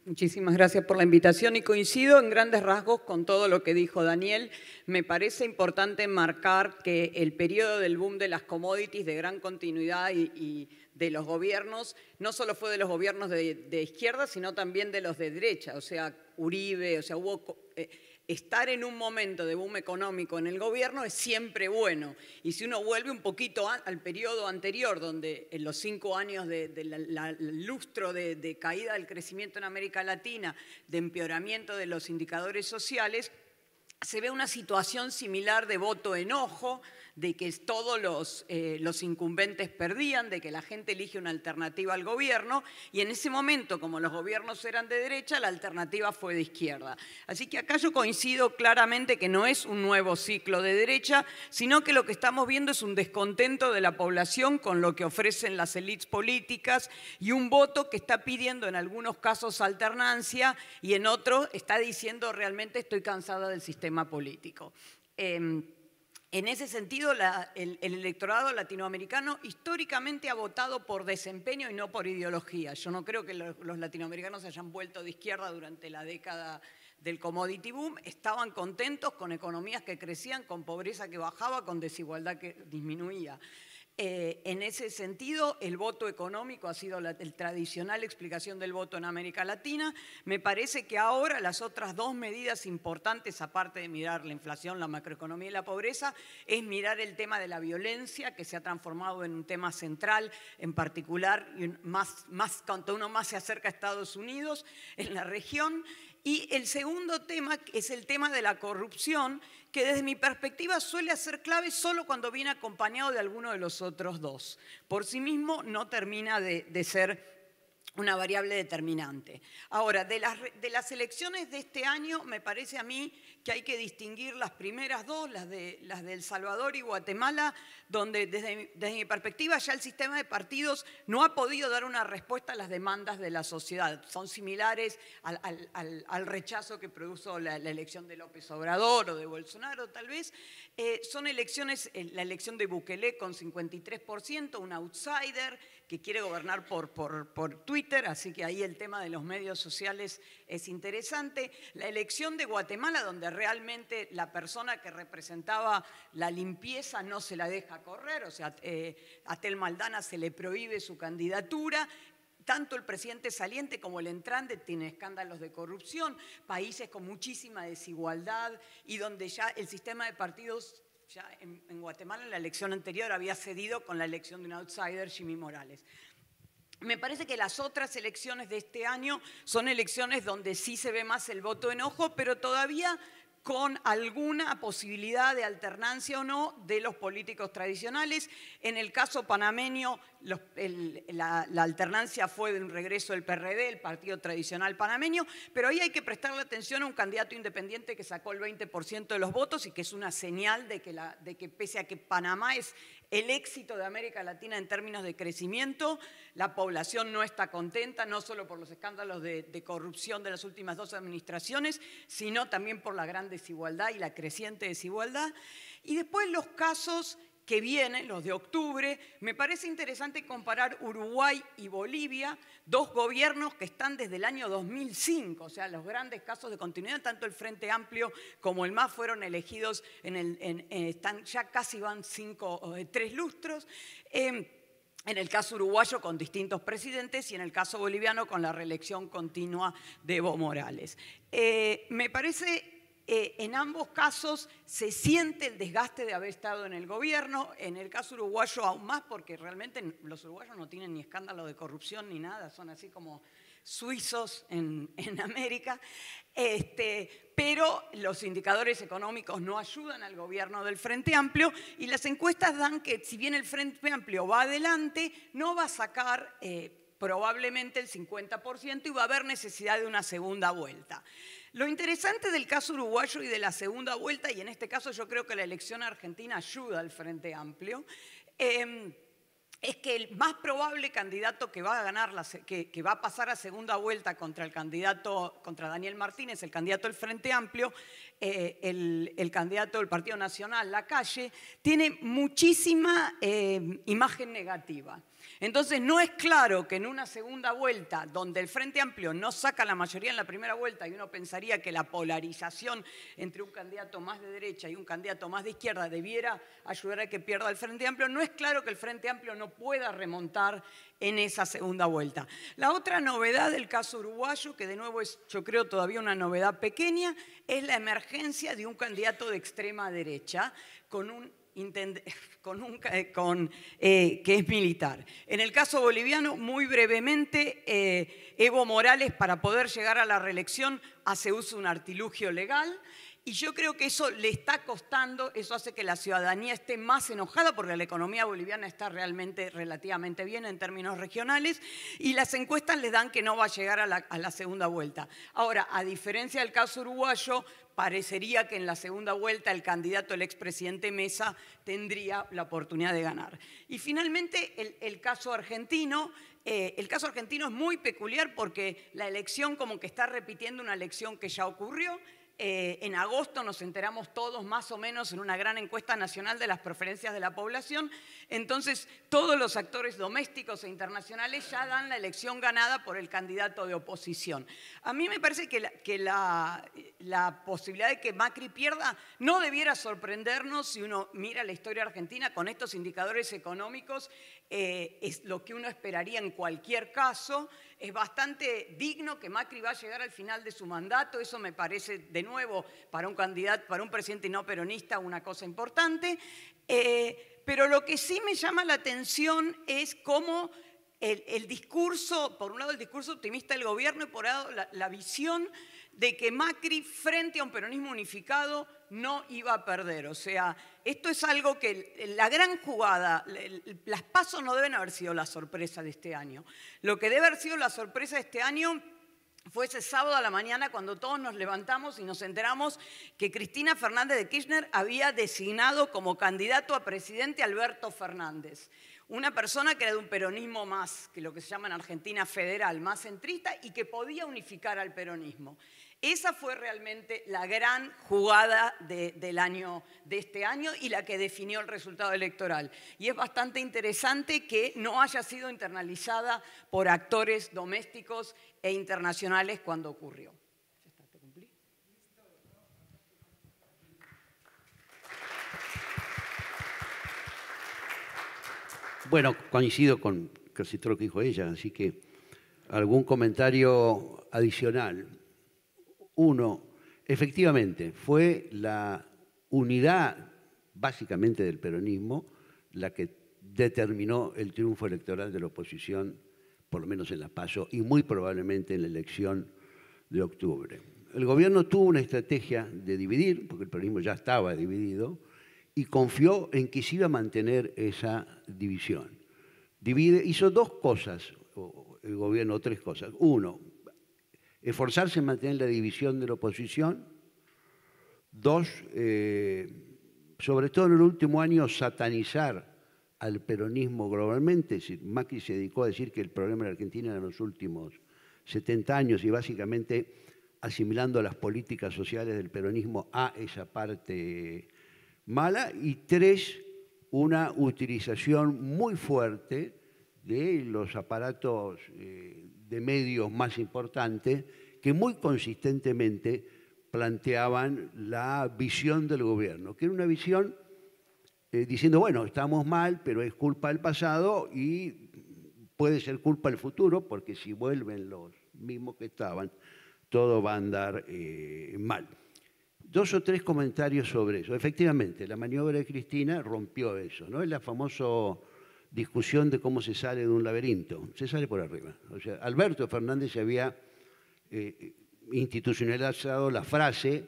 Speaker 3: Muchísimas gracias por la invitación y coincido en grandes rasgos con todo lo que dijo Daniel. Me parece importante marcar que el periodo del boom de las commodities de gran continuidad y, de los gobiernos, no solo fue de los gobiernos de, izquierda, sino también de los de derecha, o sea, Uribe, o sea, hubo... Eh, estar en un momento de boom económico en el gobierno es siempre bueno. Y si uno vuelve un poquito al periodo anterior, donde en los cinco años del lustro de caída del crecimiento en América Latina, de empeoramiento de los indicadores sociales, se ve una situación similar de voto enojo, de que todos eh, los, incumbentes perdían, de que la gente elige una alternativa al gobierno, y en ese momento, como los gobiernos eran de derecha, la alternativa fue de izquierda. Así que acá yo coincido claramente que no es un nuevo ciclo de derecha, sino que lo que estamos viendo es un descontento de la población con lo que ofrecen las élites políticas y un voto que está pidiendo en algunos casos alternancia y en otros está diciendo realmente estoy cansada del sistema político. Em, en ese sentido, el, electorado latinoamericano históricamente ha votado por desempeño y no por ideología. Yo no creo que los, latinoamericanos hayan vuelto de izquierda durante la década del commodity boom. Estaban contentos con economías que crecían, con pobreza que bajaba, con desigualdad que disminuía. Eh, en ese sentido, el voto económico ha sido la tradicional explicación del voto en América Latina. Me parece que ahora las otras dos medidas importantes, aparte de mirar la inflación, la macroeconomía y la pobreza, es mirar el tema de la violencia, que se ha transformado en un tema central, en particular, más, más, cuanto uno más se acerca a Estados Unidos en la región, y el segundo tema es el tema de la corrupción, que desde mi perspectiva suele ser clave solo cuando viene acompañado de alguno de los otros dos. Por sí mismo no termina de, de ser una variable determinante. Ahora, de las, elecciones de este año, me parece a mí que hay que distinguir las primeras dos, las de, las El Salvador y Guatemala, donde desde, mi perspectiva ya el sistema de partidos no ha podido dar una respuesta a las demandas de la sociedad. Son similares al, rechazo que produjo la, elección de López Obrador o de Bolsonaro, tal vez. Eh, son elecciones, eh, la elección de Bukele con 53%, un outsider, que quiere gobernar por, por, Twitter, así que ahí el tema de los medios sociales es interesante. La elección de Guatemala, donde realmente la persona que representaba la limpieza no se la deja correr, o sea, eh, a Tel Maldana se le prohíbe su candidatura, tanto el presidente saliente como el entrante tienen escándalos de corrupción, países con muchísima desigualdad y donde ya el sistema de partidos ya en, Guatemala en la elección anterior había cedido con la elección de un outsider, Jimmy Morales. Me parece que las otras elecciones de este año son elecciones donde sí se ve más el voto enojo, pero todavía con alguna posibilidad de alternancia o no de los políticos tradicionales. En el caso panameño, la, alternancia fue de un regreso del PRD, el partido tradicional panameño, pero ahí hay que prestarle atención a un candidato independiente que sacó el 20% de los votos y que es una señal de que, de que pese a que Panamá es el éxito de América Latina en términos de crecimiento. La población no está contenta, no solo por los escándalos de, corrupción de las últimas dos administraciones, sino también por la gran desigualdad y la creciente desigualdad. Y después los casos que vienen, los de octubre, me parece interesante comparar Uruguay y Bolivia, dos gobiernos que están desde el año 2005, o sea, los grandes casos de continuidad, tanto el Frente Amplio como el MAS fueron elegidos, en el, eh, están, ya casi van cinco, eh, tres lustros. Em, en el caso uruguayo con distintos presidentes y en el caso boliviano con la reelección continua de Evo Morales. Eh, me parece eh, en ambos casos se siente el desgaste de haber estado en el gobierno, en el caso uruguayo aún más, porque realmente los uruguayos no tienen ni escándalo de corrupción ni nada, son así como suizos en, (laughs) América, este, pero los indicadores económicos no ayudan al gobierno del Frente Amplio y las encuestas dan que si bien el Frente Amplio va adelante, no va a sacar... Eh, probablemente el 50% y va a haber necesidad de una segunda vuelta. Lo interesante del caso uruguayo y de la segunda vuelta, y en este caso yo creo que la elección argentina ayuda al Frente Amplio, em, es que el más probable candidato que va a ganar, que, va a pasar a segunda vuelta contra el candidato, contra Daniel Martínez, el candidato del Frente Amplio, eh, el, candidato del Partido Nacional, La Calle, tiene muchísima eh, imagen negativa. Entonces no es claro que en una segunda vuelta, donde el Frente Amplio no saca la mayoría en la primera vuelta, y uno pensaría que la polarización entre un candidato más de derecha y un candidato más de izquierda debiera ayudar a que pierda el Frente Amplio, no es claro que el Frente Amplio no pueda remontar en esa segunda vuelta. La otra novedad del caso uruguayo, que de nuevo es yo creo todavía una novedad pequeña, es la emergencia de un candidato de extrema derecha con un (laughs) con, eh, eh, que es militar. En el caso boliviano, muy brevemente, eh, Evo Morales, para poder llegar a la reelección, hace uso de un artilugio legal y yo creo que eso le está costando, eso hace que la ciudadanía esté más enojada porque la economía boliviana está realmente relativamente bien en términos regionales y las encuestas le dan que no va a llegar a la, segunda vuelta. Ahora, a diferencia del caso uruguayo, parecería que en la segunda vuelta el candidato, el expresidente Mesa, tendría la oportunidad de ganar. Y finalmente el, caso argentino. Eh, el caso argentino es muy peculiar porque la elección como que está repitiendo una elección que ya ocurrió. Eh, en agosto nos enteramos todos más o menos en una gran encuesta nacional de las preferencias de la población. Entonces, todos los actores domésticos e internacionales ya dan la elección ganada por el candidato de oposición. A mí me parece que la, posibilidad de que Macri pierda no debiera sorprendernos si uno mira la historia argentina con estos indicadores económicos, eh, es lo que uno esperaría en cualquier caso. Es bastante digno que Macri va a llegar al final de su mandato, eso me parece, de nuevo, para un candidato, para un presidente no peronista, una cosa importante. Eh, pero lo que sí me llama la atención es cómo el, discurso, por un lado el discurso optimista del gobierno y por otro la, la visión de que Macri frente a un peronismo unificado no iba a perder. O sea, esto es algo que la gran jugada, las pasos no deben haber sido la sorpresa de este año. Lo que debe haber sido la sorpresa de este año fue ese sábado a la mañana cuando todos nos levantamos y nos enteramos que Cristina Fernández de Kirchner había designado como candidato a presidente Alberto Fernández. Una persona que era de un peronismo más, que lo que se llama en Argentina federal, más centrista y que podía unificar al peronismo. Esa fue realmente la gran jugada del año, de este año y la que definió el resultado electoral. Y es bastante interesante que no haya sido internalizada por actores domésticos e internacionales cuando ocurrió.
Speaker 4: Bueno, coincido con casi todo lo que dijo ella, así que algún comentario adicional. Uno, efectivamente, fue la unidad básicamente del peronismo la que determinó el triunfo electoral de la oposición, por lo menos en la PASO, y muy probablemente en la elección de octubre. El gobierno tuvo una estrategia de dividir, porque el peronismo ya estaba dividido, y confió en que se iba a mantener esa división. Divide, hizo dos cosas el gobierno, tres cosas. Uno, esforzarse en mantener la división de la oposición. Dos, eh, sobre todo en el último año, satanizar al peronismo globalmente. Macri se dedicó a decir que el problema de la Argentina en los últimos 70 años y básicamente asimilando las políticas sociales del peronismo a esa parte mala. Y tres, una utilización muy fuerte de los aparatos eh, de medios más importantes que muy consistentemente planteaban la visión del gobierno, que era una visión eh, diciendo, bueno, estamos mal, pero es culpa del pasado y puede ser culpa del futuro, porque si vuelven los mismos que estaban, todo va a andar eh, mal. Dos o tres comentarios sobre eso. Efectivamente, la maniobra de Cristina rompió eso, ¿no? Es la famoso discusión de cómo se sale de un laberinto. Se sale por arriba. O sea, Alberto Fernández se había eh, institucionalizado la frase,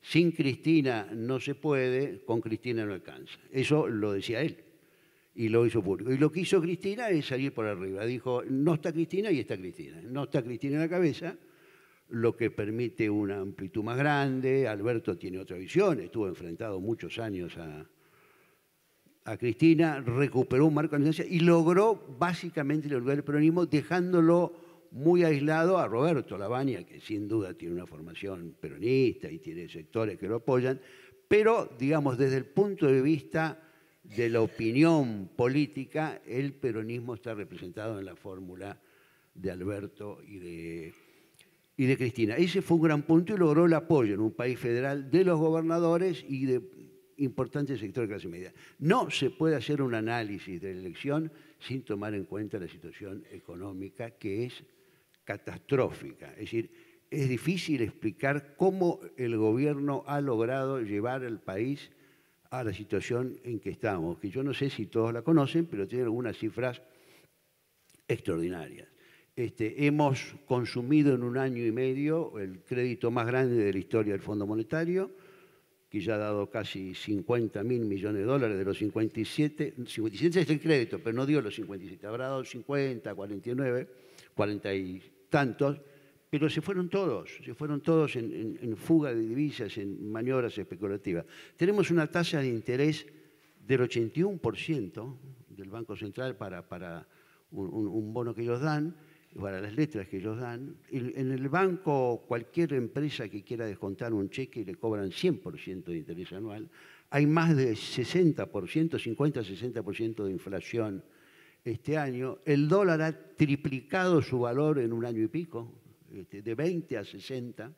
Speaker 4: sin Cristina no se puede, con Cristina no alcanza. Eso lo decía él y lo hizo público. Y lo que hizo Cristina es salir por arriba. Dijo, no está Cristina y está Cristina. No está Cristina en la cabeza, lo que permite una amplitud más grande. Alberto tiene otra visión, estuvo enfrentado muchos años a, a Cristina, recuperó un marco de licencia y logró básicamente el peronismo, dejándolo muy aislado a Roberto Lavagna, que sin duda tiene una formación peronista y tiene sectores que lo apoyan, pero digamos desde el punto de vista de la opinión política, el peronismo está representado en la fórmula de Alberto y de, y de Cristina. Ese fue un gran punto y logró el apoyo en un país federal de los gobernadores y de importante sector de clase media. No se puede hacer un análisis de la elección sin tomar en cuenta la situación económica que es catastrófica. Es decir, es difícil explicar cómo el gobierno ha logrado llevar al país a la situación en que estamos, que yo no sé si todos la conocen, pero tiene algunas cifras extraordinarias. Este, hemos consumido en un año y medio el crédito más grande de la historia del Fondo Monetario, que ya ha dado casi 50 mil millones de dólares de los 57. 57 es el crédito, pero no dio los 57, habrá dado 50, 49, 40 y tantos, pero se fueron todos, se fueron todos en, fuga de divisas, en maniobras especulativas. Tenemos una tasa de interés del 81% del Banco Central para, un bono que ellos dan, para las letras que ellos dan. En el banco, cualquier empresa que quiera descontar un cheque le cobran 100% de interés anual. Hay más de 60%, 50-60% de inflación este año. El dólar ha triplicado su valor en un año y pico, este, de 20 a 60.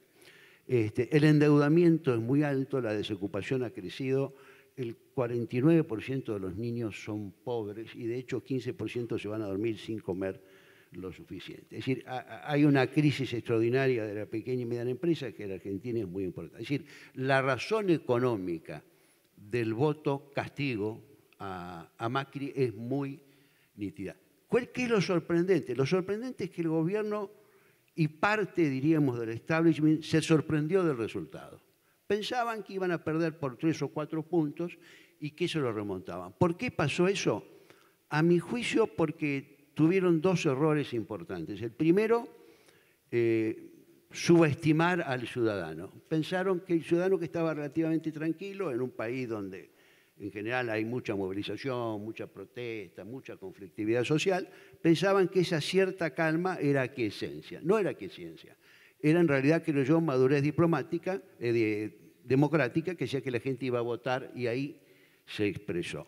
Speaker 4: Este, el endeudamiento es muy alto, la desocupación ha crecido el 49% de los niños son pobres y de hecho 15% se van a dormir sin comer lo suficiente. Es decir, hay una crisis extraordinaria de la pequeña y mediana empresa que en Argentina es muy importante. Es decir, la razón económica del voto castigo a, Macri es muy nítida. ¿Cuál qué es lo sorprendente? Lo sorprendente es que el gobierno y parte, diríamos, del establishment se sorprendió del resultado. Pensaban que iban a perder por tres o cuatro puntos y que eso lo remontaban. ¿Por qué pasó eso? A mi juicio, porque tuvieron dos errores importantes. El primero, eh, subestimar al ciudadano. Pensaron que el ciudadano que estaba relativamente tranquilo en un país donde en general hay mucha movilización, mucha protesta, mucha conflictividad social, pensaban que esa cierta calma era quiesencia. No era quiesencia. Era en realidad, que creo yo, madurez diplomática, eh, democrática, que decía que la gente iba a votar y ahí se expresó.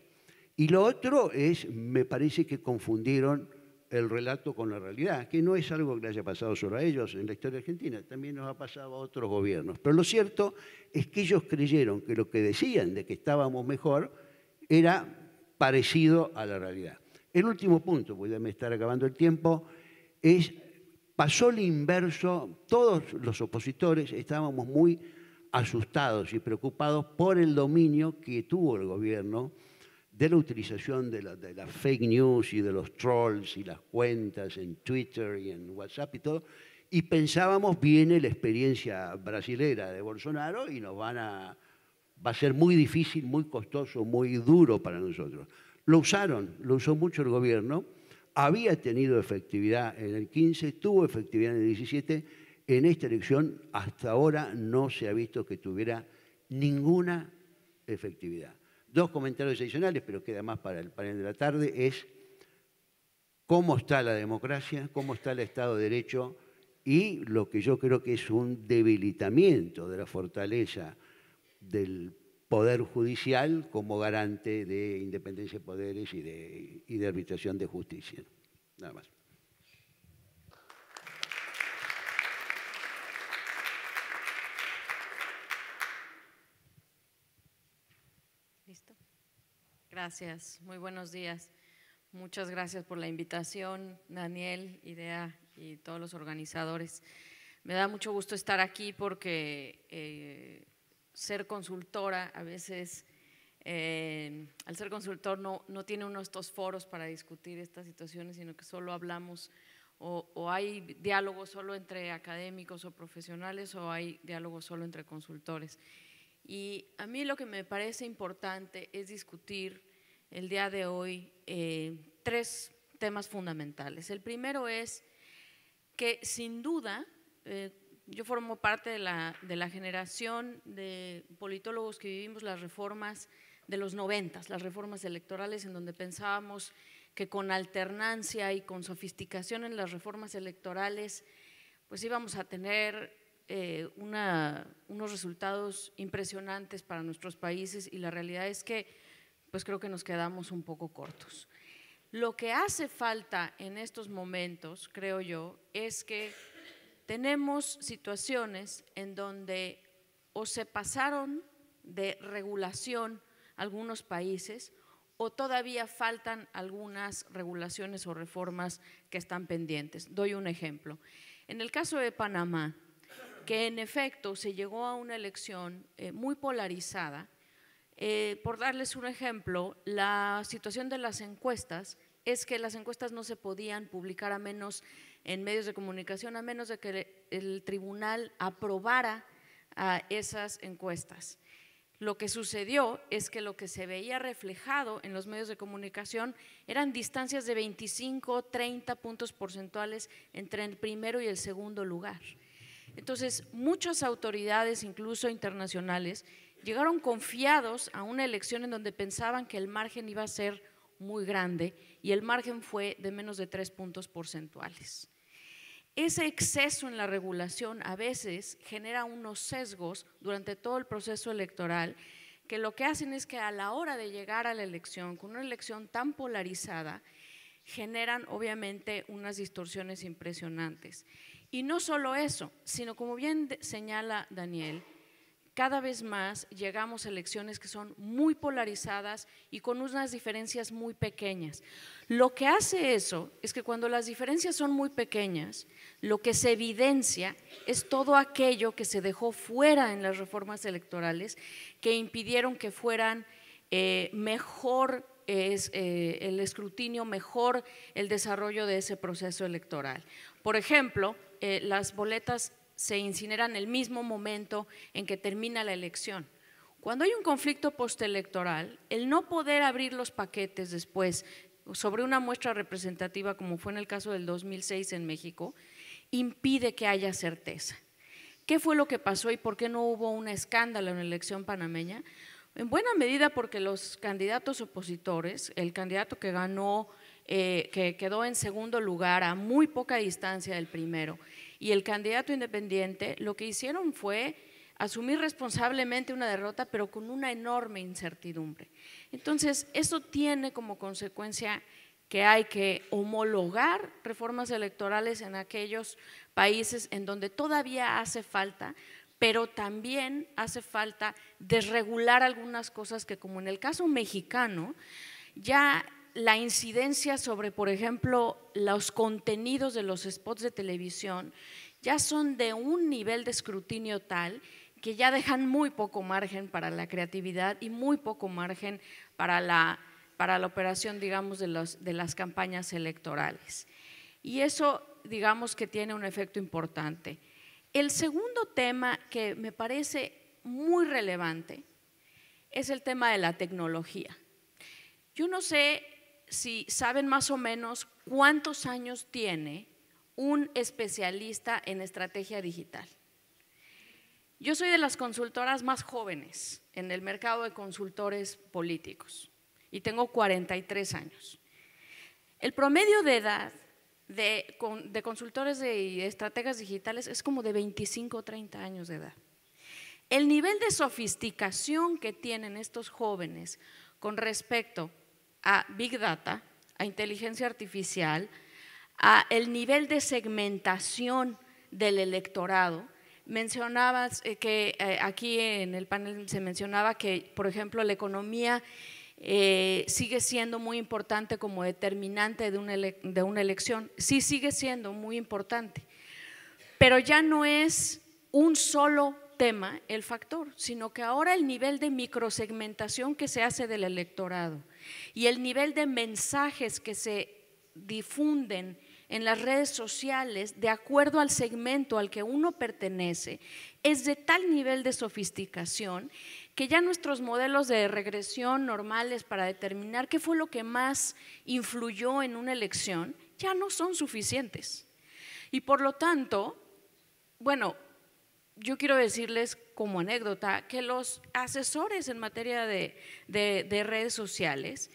Speaker 4: Y lo otro es, me parece que confundieron el relato con la realidad, que no es algo que le haya pasado solo a ellos en la historia argentina, también nos ha pasado a otros gobiernos. Pero lo cierto es que ellos creyeron que lo que decían de que estábamos mejor era parecido a la realidad. El último punto, voy a estar acabando el tiempo, es pasó el inverso, todos los opositores estábamos muy asustados y preocupados por el dominio que tuvo el gobierno de la utilización de las fake news y de los trolls y las cuentas en Twitter y en WhatsApp y todo, y pensábamos viene la experiencia brasilera de Bolsonaro y nos van a va a ser muy difícil, muy costoso, muy duro para nosotros. Lo usaron, lo usó mucho el gobierno, había tenido efectividad en el 15, tuvo efectividad en el 17, en esta elección hasta ahora no se ha visto que tuviera ninguna efectividad. Dos comentarios adicionales, pero queda más para el panel de la tarde, es cómo está la democracia, cómo está el Estado de Derecho y lo que yo creo que es un debilitamiento de la fortaleza del Poder Judicial como garante de independencia de poderes y de, arbitración de justicia. Nada más.
Speaker 5: Gracias, muy buenos días. Muchas gracias por la invitación, Daniel, Idea y todos los organizadores. Me da mucho gusto estar aquí porque eh, ser consultora a veces... Eh, al ser consultor no, tiene uno estos foros para discutir estas situaciones, sino que solo hablamos o, hay diálogo solo entre académicos o profesionales o hay diálogo solo entre consultores. Y a mí lo que me parece importante es discutir el día de hoy eh, tres temas fundamentales. El primero es que sin duda, eh, yo formo parte de la, de la, generación de politólogos que vivimos las reformas de los noventas, las reformas electorales en donde pensábamos que con alternancia y con sofisticación en las reformas electorales, pues íbamos a tener eh, una, unos resultados impresionantes para nuestros países y la realidad es que pues creo que nos quedamos un poco cortos. Lo que hace falta en estos momentos, creo yo, es que tenemos situaciones en donde o se pasaron de regulación algunos países o todavía faltan algunas regulaciones o reformas que están pendientes. Doy un ejemplo. En el caso de Panamá, que en efecto se llegó a una elección eh, muy polarizada. Eh, por darles un ejemplo, la situación de las encuestas es que las encuestas no se podían publicar a menos en medios de comunicación, a menos de que el tribunal aprobara esas encuestas. Lo que sucedió es que lo que se veía reflejado en los medios de comunicación eran distancias de 25, 30 puntos porcentuales entre el primero y el segundo lugar. Entonces, muchas autoridades, incluso internacionales, llegaron confiados a una elección en donde pensaban que el margen iba a ser muy grande y el margen fue de menos de tres puntos porcentuales. Ese exceso en la regulación a veces genera unos sesgos durante todo el proceso electoral que lo que hacen es que a la hora de llegar a la elección, con una elección tan polarizada, generan obviamente unas distorsiones impresionantes. Y no solo eso, sino como bien señala Daniel, cada vez más llegamos a elecciones que son muy polarizadas y con unas diferencias muy pequeñas. Lo que hace eso es que cuando las diferencias son muy pequeñas, lo que se evidencia es todo aquello que se dejó fuera en las reformas electorales que impidieron que fueran eh, mejor eh, el escrutinio, mejor el desarrollo de ese proceso electoral. Por ejemplo, eh, las boletas se incineran el mismo momento en que termina la elección. Cuando hay un conflicto postelectoral, el no poder abrir los paquetes después sobre una muestra representativa, como fue en el caso del 2006 en México, impide que haya certeza. ¿Qué fue lo que pasó y por qué no hubo un escándalo en la elección panameña? En buena medida porque los candidatos opositores, el candidato que ganó eh, que quedó en segundo lugar a muy poca distancia del primero, y el candidato independiente, lo que hicieron fue asumir responsablemente una derrota, pero con una enorme incertidumbre. Entonces, eso tiene como consecuencia que hay que homologar reformas electorales en aquellos países en donde todavía hace falta, pero también hace falta desregular algunas cosas que, como en el caso mexicano, ya la incidencia sobre, por ejemplo, los contenidos de los spots de televisión ya son de un nivel de escrutinio tal que ya dejan muy poco margen para la creatividad y muy poco margen para la, operación, digamos, de, de las campañas electorales. Y eso, digamos, que tiene un efecto importante. El segundo tema que me parece muy relevante es el tema de la tecnología. Yo no sé si saben más o menos cuántos años tiene un especialista en estrategia digital. Yo soy de las consultoras más jóvenes en el mercado de consultores políticos y tengo 43 años. El promedio de edad de, consultores y de estrategas digitales es como de 25 o 30 años de edad. El nivel de sofisticación que tienen estos jóvenes con respecto a Big Data, a inteligencia artificial, a el nivel de segmentación del electorado. Mencionabas eh, que eh, aquí en el panel se mencionaba que, por ejemplo, la economía eh, sigue siendo muy importante como determinante de de una elección. Sí sigue siendo muy importante, pero ya no es un solo tema el factor, sino que ahora el nivel de microsegmentación que se hace del electorado, y el nivel de mensajes que se difunden en las redes sociales de acuerdo al segmento al que uno pertenece es de tal nivel de sofisticación que ya nuestros modelos de regresión normales para determinar qué fue lo que más influyó en una elección ya no son suficientes. Y por lo tanto, bueno, yo quiero decirles como anécdota que los asesores en materia de, redes sociales,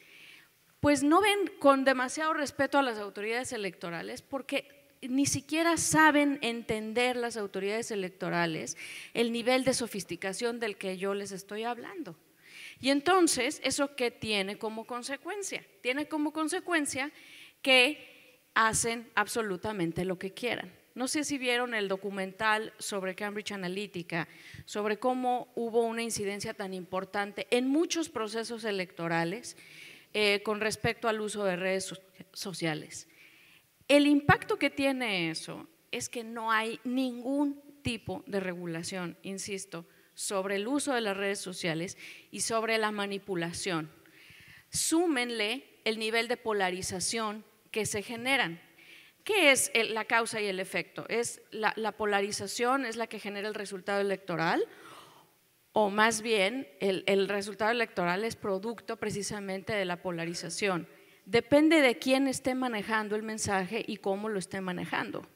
Speaker 5: pues no ven con demasiado respeto a las autoridades electorales porque ni siquiera saben entender las autoridades electorales el nivel de sofisticación del que yo les estoy hablando. Y entonces, ¿eso qué tiene como consecuencia? Tiene como consecuencia que hacen absolutamente lo que quieran. No sé si vieron el documental sobre Cambridge Analytica, sobre cómo hubo una incidencia tan importante en muchos procesos electorales eh, con respecto al uso de redes sociales. El impacto que tiene eso es que no hay ningún tipo de regulación, insisto, sobre el uso de las redes sociales y sobre la manipulación. Súmenle el nivel de polarización que se generan ¿Qué es la causa y el efecto? ¿Es la, polarización es la que genera el resultado electoral? ¿O más bien el, el resultado electoral es producto precisamente de la polarización? Depende de quién esté manejando el mensaje y cómo lo esté manejando.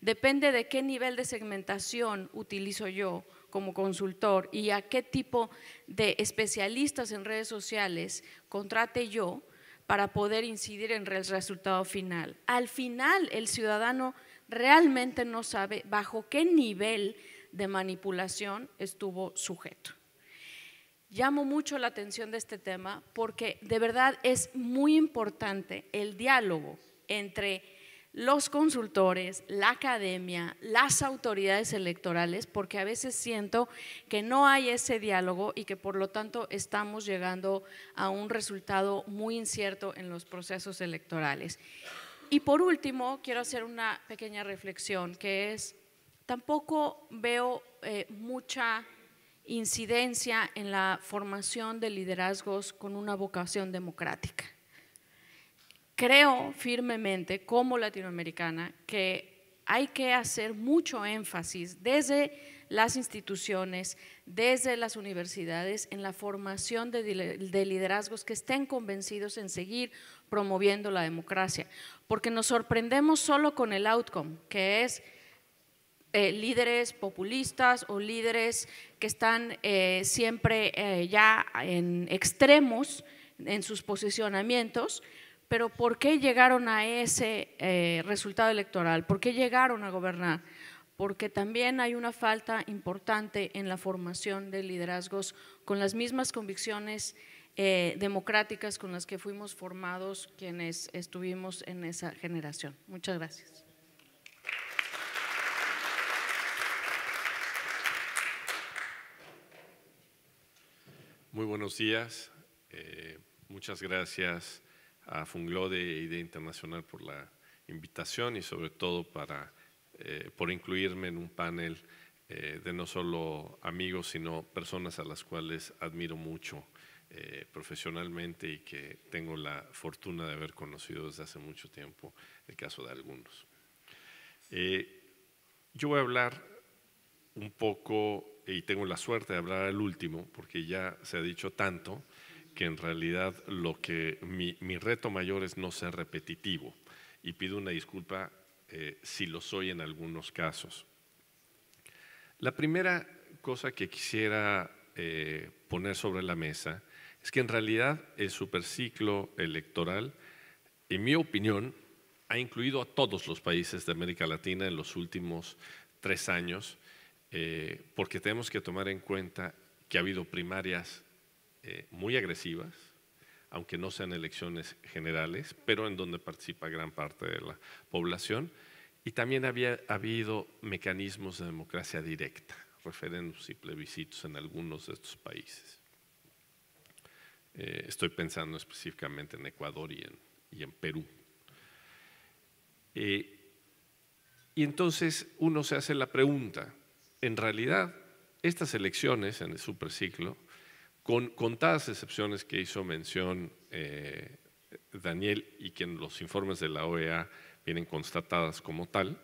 Speaker 5: Depende de qué nivel de segmentación utilizo yo como consultor y a qué tipo de especialistas en redes sociales contrate yo para poder incidir en el resultado final. Al final, el ciudadano realmente no sabe bajo qué nivel de manipulación estuvo sujeto. Llamo mucho la atención de este tema porque de verdad es muy importante el diálogo entre los consultores, la academia, las autoridades electorales, porque a veces siento que no hay ese diálogo y que por lo tanto estamos llegando a un resultado muy incierto en los procesos electorales. Y por último, quiero hacer una pequeña reflexión, que es, tampoco veo eh, mucha incidencia en la formación de liderazgos con una vocación democrática creo firmemente como latinoamericana que hay que hacer mucho énfasis desde las instituciones, desde las universidades, en la formación de, liderazgos que estén convencidos en seguir promoviendo la democracia, porque nos sorprendemos solo con el outcome, que es eh, líderes populistas o líderes que están eh, siempre eh, ya en extremos en sus posicionamientos, pero ¿por qué llegaron a ese eh, resultado electoral? ¿Por qué llegaron a gobernar? Porque también hay una falta importante en la formación de liderazgos con las mismas convicciones eh, democráticas con las que fuimos formados quienes estuvimos en esa generación. Muchas gracias.
Speaker 6: Muy buenos días. Eh, muchas gracias a Funglode e Idea Internacional por la invitación y sobre todo para, eh, por incluirme en un panel eh, de no solo amigos, sino personas a las cuales admiro mucho eh, profesionalmente y que tengo la fortuna de haber conocido desde hace mucho tiempo, el caso de algunos. yo voy a hablar un poco, y tengo la suerte de hablar al último, porque ya se ha dicho tanto, que en realidad lo que mi, reto mayor es no ser repetitivo y pido una disculpa eh, si lo soy en algunos casos. La primera cosa que quisiera eh, poner sobre la mesa es que en realidad el superciclo electoral, en mi opinión, ha incluido a todos los países de América Latina en los últimos tres años, eh, porque tenemos que tomar en cuenta que ha habido primarias eh, muy agresivas, aunque no sean elecciones generales, pero en donde participa gran parte de la población. Y también había habido mecanismos de democracia directa, referéndums y plebiscitos en algunos de estos países. Eh, estoy pensando específicamente en Ecuador y en, y en Perú. Eh, y entonces uno se hace la pregunta, en realidad estas elecciones en el superciclo con las excepciones que hizo mención eh, Daniel y que en los informes de la OEA vienen constatadas como tal,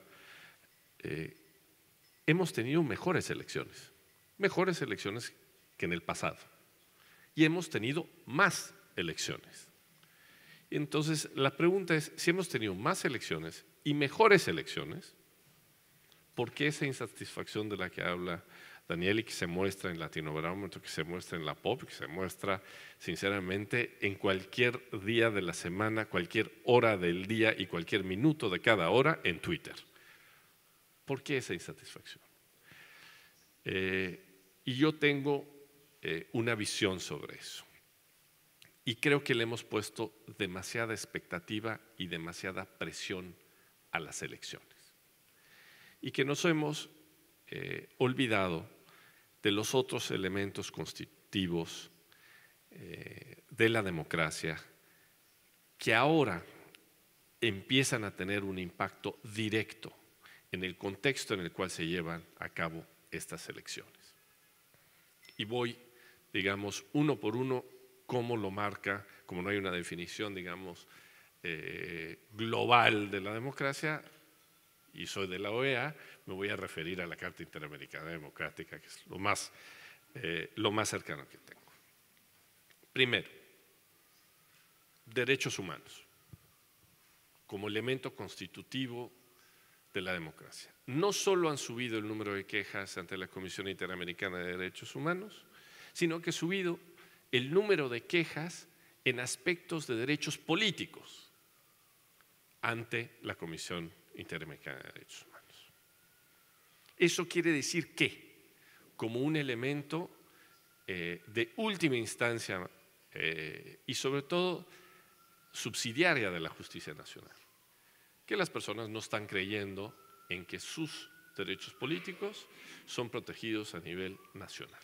Speaker 6: eh, hemos tenido mejores elecciones, mejores elecciones que en el pasado. Y hemos tenido más elecciones. Entonces, la pregunta es, si hemos tenido más elecciones y mejores elecciones, ¿por qué esa insatisfacción de la que habla Daniel y que se muestra en Latinoamérica, que se muestra en la POP, que se muestra sinceramente en cualquier día de la semana, cualquier hora del día y cualquier minuto de cada hora en Twitter. ¿Por qué esa insatisfacción? Eh, y yo tengo eh, una visión sobre eso. Y creo que le hemos puesto demasiada expectativa y demasiada presión a las elecciones. Y que nos hemos eh, olvidado de los otros elementos constitutivos eh, de la democracia que ahora empiezan a tener un impacto directo en el contexto en el cual se llevan a cabo estas elecciones. Y voy, digamos, uno por uno, cómo lo marca, como no hay una definición, digamos, eh, global de la democracia, y soy de la OEA, me voy a referir a la Carta Interamericana Democrática, que es lo más, eh, lo más cercano que tengo. Primero, derechos humanos como elemento constitutivo de la democracia. No solo han subido el número de quejas ante la Comisión Interamericana de Derechos Humanos, sino que ha subido el número de quejas en aspectos de derechos políticos ante la Comisión Interamericana de Derechos Humanos. Eso quiere decir que, como un elemento eh, de última instancia eh, y sobre todo subsidiaria de la justicia nacional, que las personas no están creyendo en que sus derechos políticos son protegidos a nivel nacional.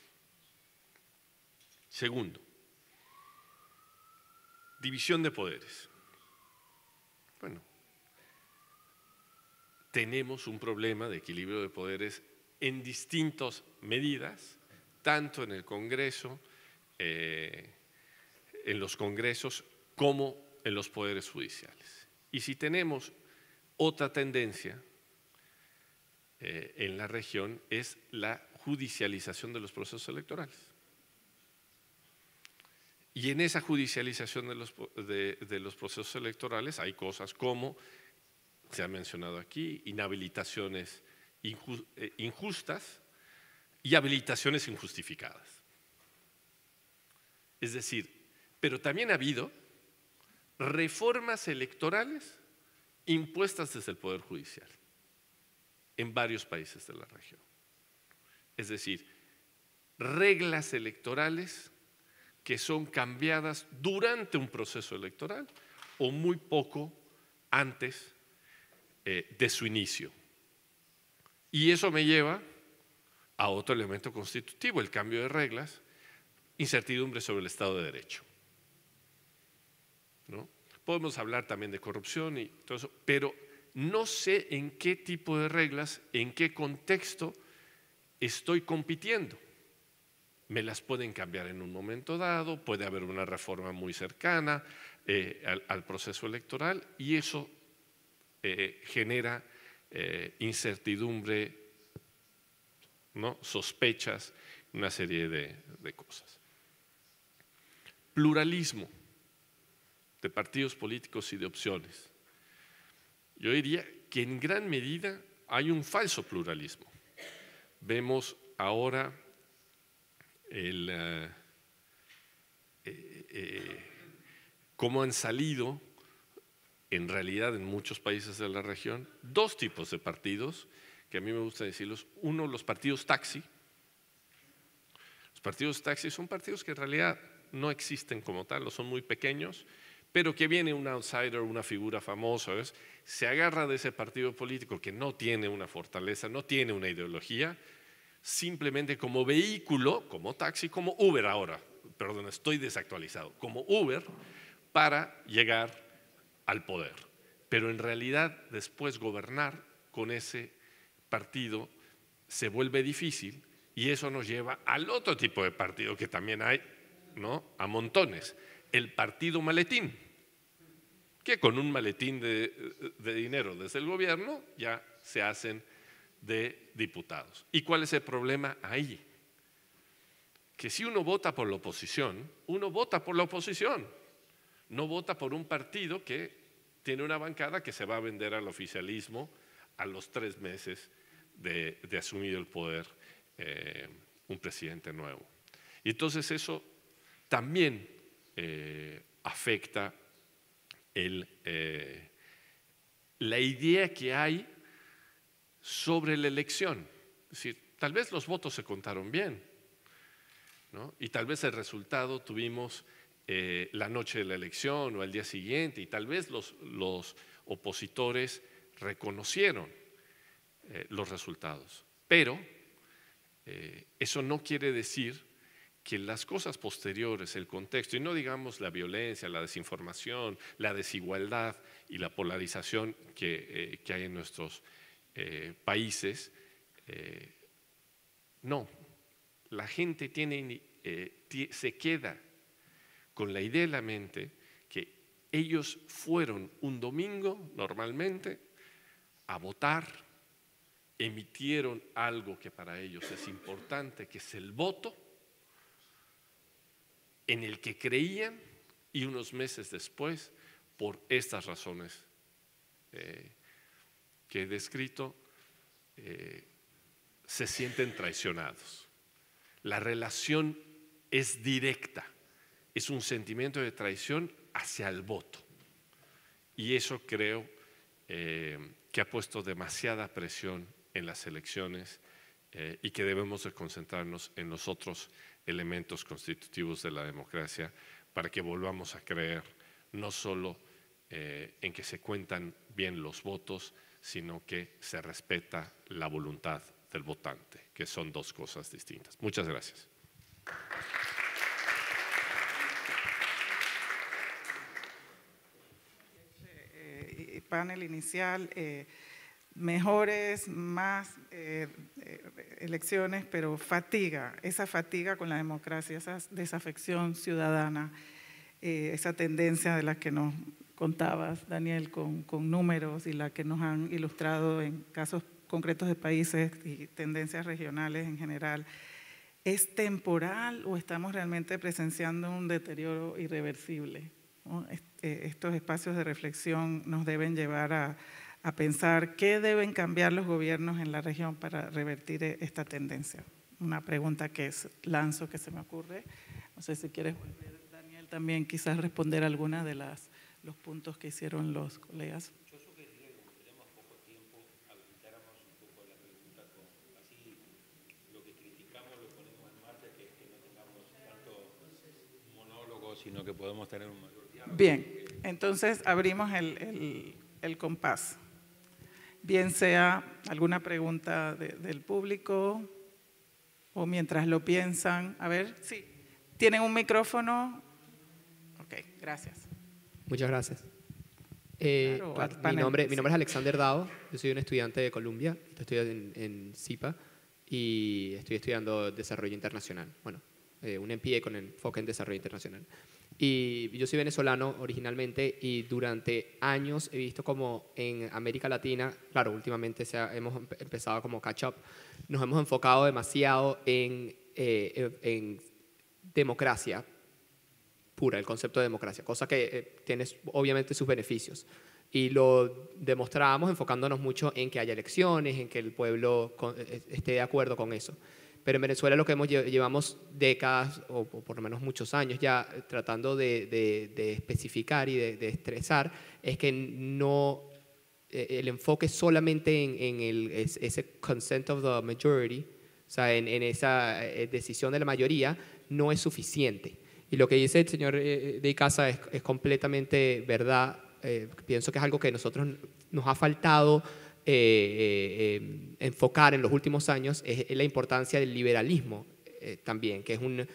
Speaker 6: Segundo, división de poderes. Bueno, tenemos un problema de equilibrio de poderes en distintas medidas, tanto en el Congreso, eh, en los Congresos, como en los poderes judiciales. Y si tenemos otra tendencia eh, en la región es la judicialización de los procesos electorales. Y en esa judicialización de los procesos electorales hay cosas como se ha mencionado aquí, inhabilitaciones eh, injustas y habilitaciones injustificadas. Es decir, pero también ha habido reformas electorales impuestas desde el Poder Judicial en varios países de la región. Es decir, reglas electorales que son cambiadas durante un proceso electoral o muy poco antes eh, de su inicio. Y eso me lleva a otro elemento constitutivo, el cambio de reglas, incertidumbre sobre el Estado de Derecho. ¿No? Podemos hablar también de corrupción y todo eso, pero no sé en qué tipo de reglas, en qué contexto estoy compitiendo. Me las pueden cambiar en un momento dado, puede haber una reforma muy cercana eh, al proceso electoral y eso eh, genera eh, incertidumbre, ¿no? sospechas, una serie de, cosas. Pluralismo de partidos políticos y de opciones. Yo diría que en gran medida hay un falso pluralismo. Vemos ahora eh, cómo han salido en realidad en muchos países de la región dos tipos de partidos, que a mí me gusta decirlos. Uno, los partidos taxi. Los partidos taxi son partidos que en realidad no existen como tal, son muy pequeños, pero que viene un outsider, una figura famosa, ¿ves? se agarra de ese partido político que no tiene una fortaleza, no tiene una ideología, simplemente como vehículo, como taxi, como Uber ahora, perdón, estoy desactualizado, como Uber para llegar al poder. Pero en realidad después gobernar con ese partido se vuelve difícil y eso nos lleva al otro tipo de partido que también hay, ¿no? A montones. El partido maletín, que con un maletín de, de dinero desde el gobierno ya se hacen de diputados. ¿Y cuál es el problema ahí? Que si uno vota por la oposición, uno vota por la oposición no vota por un partido que tiene una bancada que se va a vender al oficialismo a los tres meses de, asumido asumir el poder eh, un presidente nuevo. Y entonces eso también eh, afecta eh, la idea que hay sobre la elección. Es decir, tal vez los votos se contaron bien, ¿no? y tal vez el resultado tuvimos eh, la noche de la elección o al día siguiente, y tal vez los, los opositores reconocieron eh, los resultados. Pero eh, eso no quiere decir que las cosas posteriores, el contexto, y no digamos la violencia, la desinformación, la desigualdad y la polarización que, que hay en nuestros países, no, la gente tiene, se queda con la idea en la mente que ellos fueron un domingo normalmente a votar, emitieron algo que para ellos es importante, que es el voto, en el que creían y unos meses después, por estas razones eh, que he descrito, eh, se sienten traicionados. La relación es directa es un sentimiento de traición hacia el voto. Y eso creo eh, que ha puesto demasiada presión en las elecciones eh, y que debemos de concentrarnos en los otros elementos constitutivos de la democracia para que volvamos a creer no solo eh, en que se cuentan bien los votos, sino que se respeta la voluntad del votante, que son dos cosas distintas. Muchas gracias.
Speaker 1: panel inicial, eh, mejores, más eh, eh, elecciones, pero fatiga, esa fatiga con la democracia, esa desafección ciudadana, esa tendencia de la que nos contabas, Daniel, con números y la que nos han ilustrado en casos concretos de países y tendencias regionales en general. ¿Es temporal o estamos realmente presenciando un deterioro irreversible? Eh, estos espacios de reflexión nos deben llevar a, pensar qué deben cambiar los gobiernos en la región para revertir e, esta tendencia. Una pregunta que lanzo que se me ocurre. No sé si quieres volver, Daniel, también quizás responder alguna de las, los puntos que hicieron los colegas. Yo poco tiempo, la
Speaker 2: pregunta así lo que criticamos tanto monólogo, sino que podemos tener un Bien,
Speaker 1: entonces abrimos el, compás. Bien sea alguna pregunta del público o mientras lo piensan. A ver, sí. ¿Tienen un micrófono? Ok, gracias.
Speaker 7: Muchas gracias. Eh, mi, nombre, es Alexander Dao, yo soy un estudiante de Colombia, estoy en, en CIPA y estoy estudiando desarrollo internacional, bueno, eh, un MPA con enfoque en desarrollo internacional. Y yo soy venezolano originalmente y durante años he visto como en América Latina, claro, últimamente hemos empezado como catch up, nos hemos enfocado demasiado en, eh, democracia pura, el concepto de democracia, cosa que eh, tiene obviamente sus beneficios. Y lo demostrábamos enfocándonos mucho en que haya elecciones, en que el pueblo e-, esté de acuerdo con eso pero en Venezuela lo que hemos, llevamos décadas o, por lo menos muchos años ya tratando de, especificar y de, estresar es que no e, el enfoque solamente en, el, ese consent of the majority, o sea, en, esa e, decisión de la mayoría, no es suficiente. Y lo que dice el señor eh, eh, de Casa es, completamente verdad. Eh, pienso que es algo que nosotros nos ha faltado eh, eh, eh, enfocar en los últimos años es la importancia del liberalismo también, que es, un,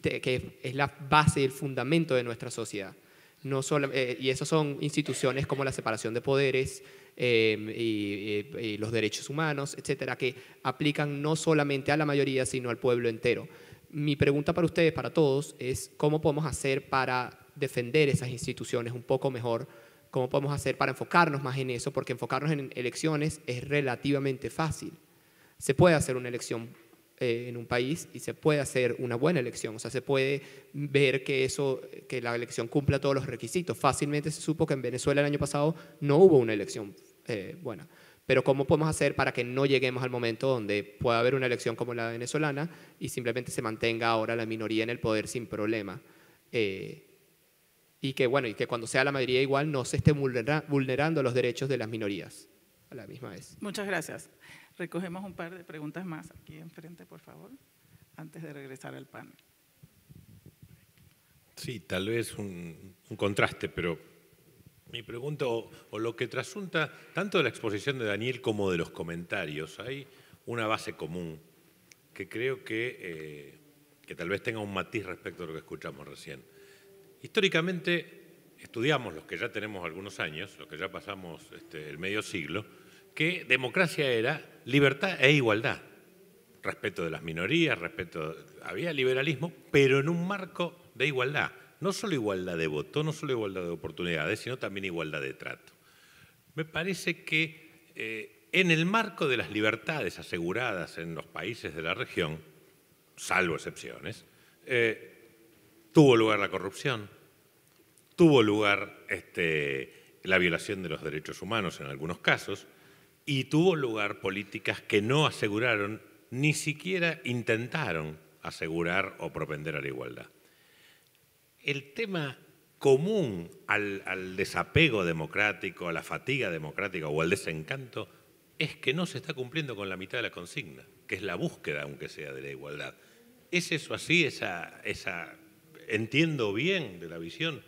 Speaker 7: que es la base y el fundamento de nuestra sociedad. No solo, y esas son instituciones como la separación de poderes, y, y, los derechos humanos, etcétera, que aplican no solamente a la mayoría, sino al pueblo entero. Mi pregunta para ustedes, para todos, es cómo podemos hacer para defender esas instituciones un poco mejor ¿Cómo podemos hacer para enfocarnos más en eso? Porque enfocarnos en elecciones es relativamente fácil. Se puede hacer una elección eh, en un país y se puede hacer una buena elección. O sea, se puede ver que, eso, que la elección cumpla todos los requisitos. Fácilmente se supo que en Venezuela el año pasado no hubo una elección eh, buena pero ¿cómo podemos hacer para que no lleguemos al momento donde pueda haber una elección como la venezolana y simplemente se mantenga ahora la minoría en el poder sin problema? Eh, y que, bueno, y que cuando sea la mayoría igual no se esté vulnerando los derechos de las minorías a la misma vez.
Speaker 1: Muchas gracias. Recogemos un par de preguntas más aquí enfrente, por favor, antes de regresar al panel.
Speaker 8: Sí, tal vez un, contraste, pero mi pregunta, o, lo que trasunta tanto de la exposición de Daniel como de los comentarios, hay una base común que creo que, eh, que tal vez tenga un matiz respecto a lo que escuchamos recién. Históricamente estudiamos, los que ya tenemos algunos años, los que ya pasamos este, el medio siglo, que democracia era libertad e igualdad, respeto de las minorías, respeto... Había liberalismo, pero en un marco de igualdad. No solo igualdad de voto, no solo igualdad de oportunidades, sino también igualdad de trato. Me parece que eh, en el marco de las libertades aseguradas en los países de la región, salvo excepciones, eh, tuvo lugar la corrupción, tuvo lugar este, la violación de los derechos humanos en algunos casos y tuvo lugar políticas que no aseguraron, ni siquiera intentaron asegurar o propender a la igualdad. El tema común al, desapego democrático, a la fatiga democrática o al desencanto es que no se está cumpliendo con la mitad de la consigna, que es la búsqueda, aunque sea, de la igualdad. ¿Es eso así, esa, esa entiendo bien de la visión,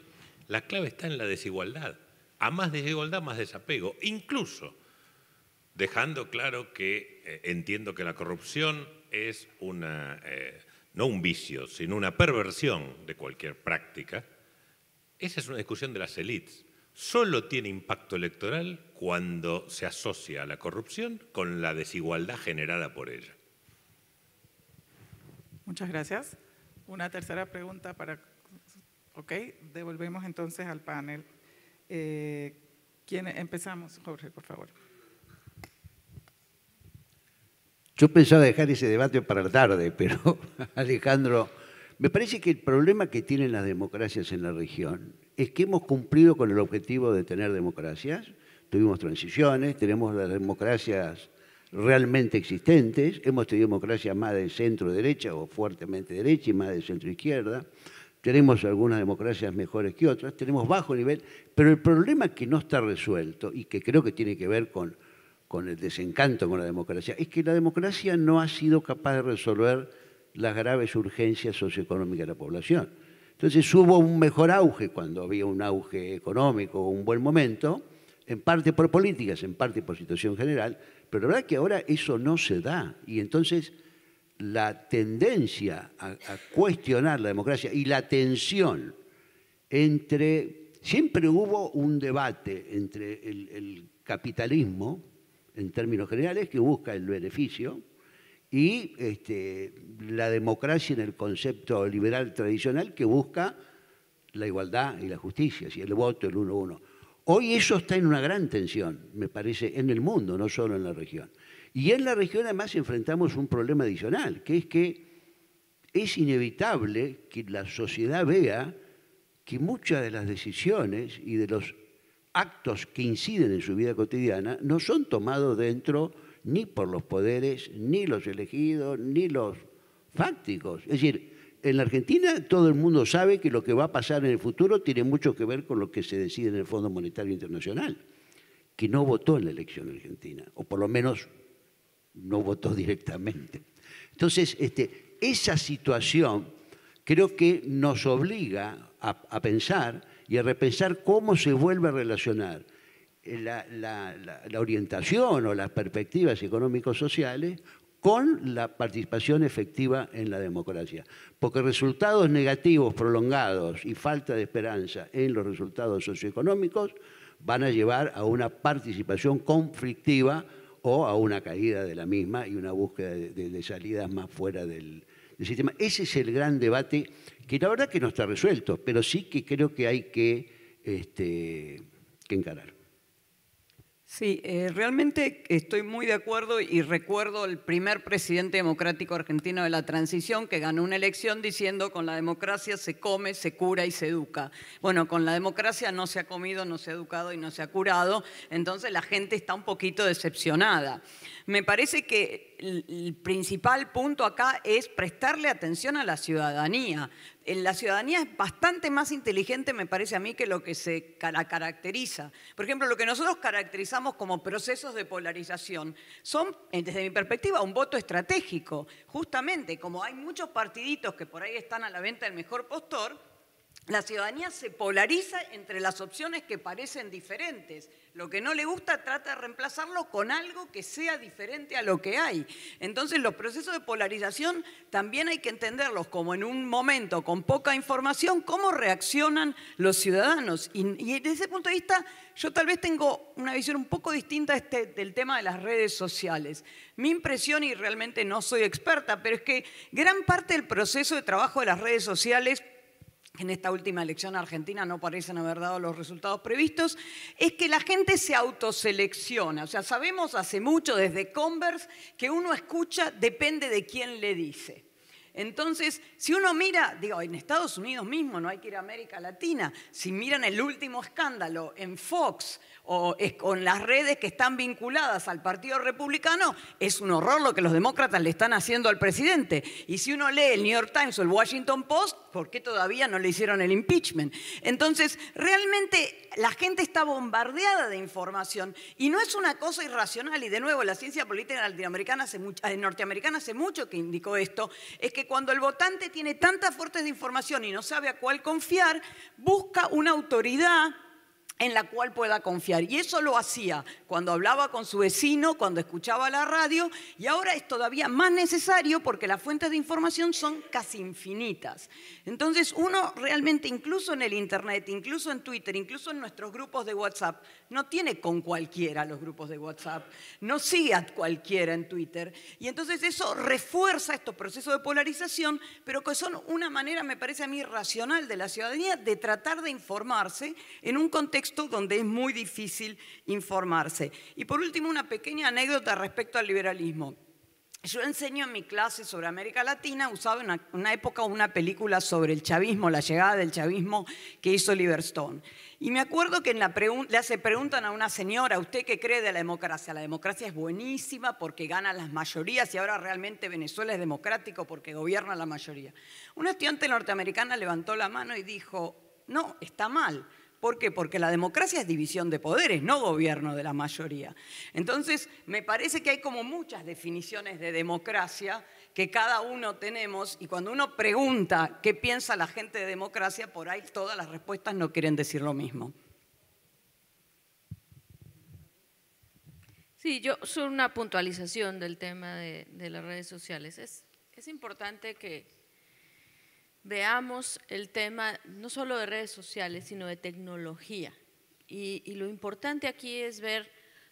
Speaker 8: la clave está en la desigualdad. A más desigualdad, más desapego. Incluso dejando claro que eh, entiendo que la corrupción es una, eh, no un vicio, sino una perversión de cualquier práctica. Esa es una discusión de las élites. Solo tiene impacto electoral cuando se asocia a la corrupción con la desigualdad generada por ella.
Speaker 1: Muchas gracias. Una tercera pregunta para, ok, devolvemos entonces al panel. Eh, ¿quién, empezamos, Jorge, por favor.
Speaker 4: Yo pensaba dejar ese debate para la tarde, pero (laughs) Alejandro, me parece que el problema que tienen las democracias en la región es que hemos cumplido con el objetivo de tener democracias, tuvimos transiciones, tenemos las democracias realmente existentes. Hemos tenido democracia más de centro-derecha o fuertemente derecha y más de centro-izquierda. Tenemos algunas democracias mejores que otras, tenemos bajo nivel, pero el problema que no está resuelto y que creo que tiene que ver con, con el desencanto con la democracia es que la democracia no ha sido capaz de resolver las graves urgencias socioeconómicas de la población. Entonces hubo un mejor auge cuando había un auge económico, un buen momento, en parte por políticas, en parte por situación general, pero la verdad que ahora eso no se da y entonces la tendencia a, cuestionar la democracia y la tensión entre... Siempre hubo un debate entre el, capitalismo, en términos generales, que busca el beneficio, y este, la democracia en el concepto liberal tradicional que busca la igualdad y la justicia, si el voto, el uno uno. Hoy eso está en una gran tensión, me parece, en el mundo, no solo en la región. Y en la región además enfrentamos un problema adicional, que es que es inevitable que la sociedad vea que muchas de las decisiones y de los actos que inciden en su vida cotidiana no son tomados dentro ni por los poderes, ni los elegidos, ni los fácticos. Es decir, en la Argentina todo el mundo sabe que lo que va a pasar en el futuro tiene mucho que ver con lo que se decide en el Fondo Monetario Internacional, que no votó en la elección argentina, o por lo menos no votó (laughs) directamente. Entonces, este, esa situación creo que nos obliga a, pensar y a repensar cómo se vuelve a relacionar la, la orientación o las perspectivas económico-sociales con la participación efectiva en la democracia. Porque resultados negativos prolongados y falta de esperanza en los resultados socioeconómicos van a llevar a una participación conflictiva o a una caída de la misma y una búsqueda de, salidas más fuera del, sistema. Ese es el gran debate que la verdad que no está resuelto, pero sí que creo que hay que, este, que encarar.
Speaker 3: Sí, eh, realmente estoy muy de acuerdo y recuerdo el primer presidente democrático argentino de la transición que ganó una elección diciendo con la democracia se come, se cura y se educa. Bueno, con la democracia no se ha comido, no se ha educado y no se ha curado, entonces la gente está un poquito decepcionada. Me parece que el principal punto acá es prestarle atención a la ciudadanía. Eh, la ciudadanía es bastante más inteligente, me parece a mí, que lo que se la caracteriza. Por ejemplo, lo que nosotros caracterizamos como procesos de polarización son, eh, desde mi perspectiva, un voto estratégico. Justamente, como hay muchos partiditos que por ahí están a la venta del mejor postor, la ciudadanía se polariza entre las opciones que parecen diferentes. Lo que no le gusta trata de reemplazarlo con algo que sea diferente a lo que hay. Entonces los procesos de polarización también hay que entenderlos como en un momento con poca información, cómo reaccionan los ciudadanos. Y, desde ese punto de vista yo tal vez tengo una visión un poco distinta este, del tema de las redes sociales. Mi impresión, y realmente no soy experta, pero es que gran parte del proceso de trabajo de las redes sociales en esta última elección argentina no parecen haber dado los resultados previstos, es que la gente se autoselecciona. O sea, sabemos hace mucho desde Converse que uno escucha depende de quién le dice. Entonces, si uno mira, digo, en Estados Unidos mismo, no hay que ir a América Latina, si miran el último escándalo en Fox o con las redes que están vinculadas al Partido Republicano, es un horror lo que los demócratas le están haciendo al presidente. Y si uno lee el New York Times o el Washington Post, ¿por qué todavía no le hicieron el impeachment? Entonces, realmente la gente está bombardeada de información y no es una cosa irracional. Y de nuevo, la ciencia política latinoamericana hace eh, norteamericana hace mucho que indicó esto, es que cuando el votante tiene tantas fuentes de información y no sabe a cuál confiar, busca una autoridad en la cual pueda confiar. Y eso lo hacía cuando hablaba con su vecino, cuando escuchaba la radio, y ahora es todavía más necesario porque las fuentes de información son casi infinitas. Entonces uno realmente, incluso en el Internet, incluso en Twitter, incluso en nuestros grupos de WhatsApp, no tiene con cualquiera los grupos de WhatsApp, no sigue a cualquiera en Twitter. Y entonces eso refuerza estos procesos de polarización, pero que son una manera, me parece a mí, racional de la ciudadanía de tratar de informarse en un contexto donde es muy difícil informarse. Y por último, una pequeña anécdota respecto al liberalismo. Yo enseño en mi clase sobre América Latina, usaba en una, época una película sobre el chavismo, la llegada del chavismo que hizo Liverstone. Y me acuerdo que en le preguntan a una señora, ¿usted qué cree de la democracia? La democracia es buenísima porque gana las mayorías y ahora realmente Venezuela es democrático porque gobierna la mayoría. Una estudiante norteamericana levantó la mano y dijo, no, está mal. ¿Por qué? Porque la democracia es división de poderes, no gobierno de la mayoría. Entonces, me parece que hay como muchas definiciones de democracia que cada uno tenemos y cuando uno pregunta qué piensa la gente de democracia, por ahí todas las respuestas no quieren decir lo mismo.
Speaker 5: Sí, yo soy una puntualización del tema de, las redes sociales. es importante que, veamos el tema no solo de redes sociales, sino de tecnología. Y, lo importante aquí es ver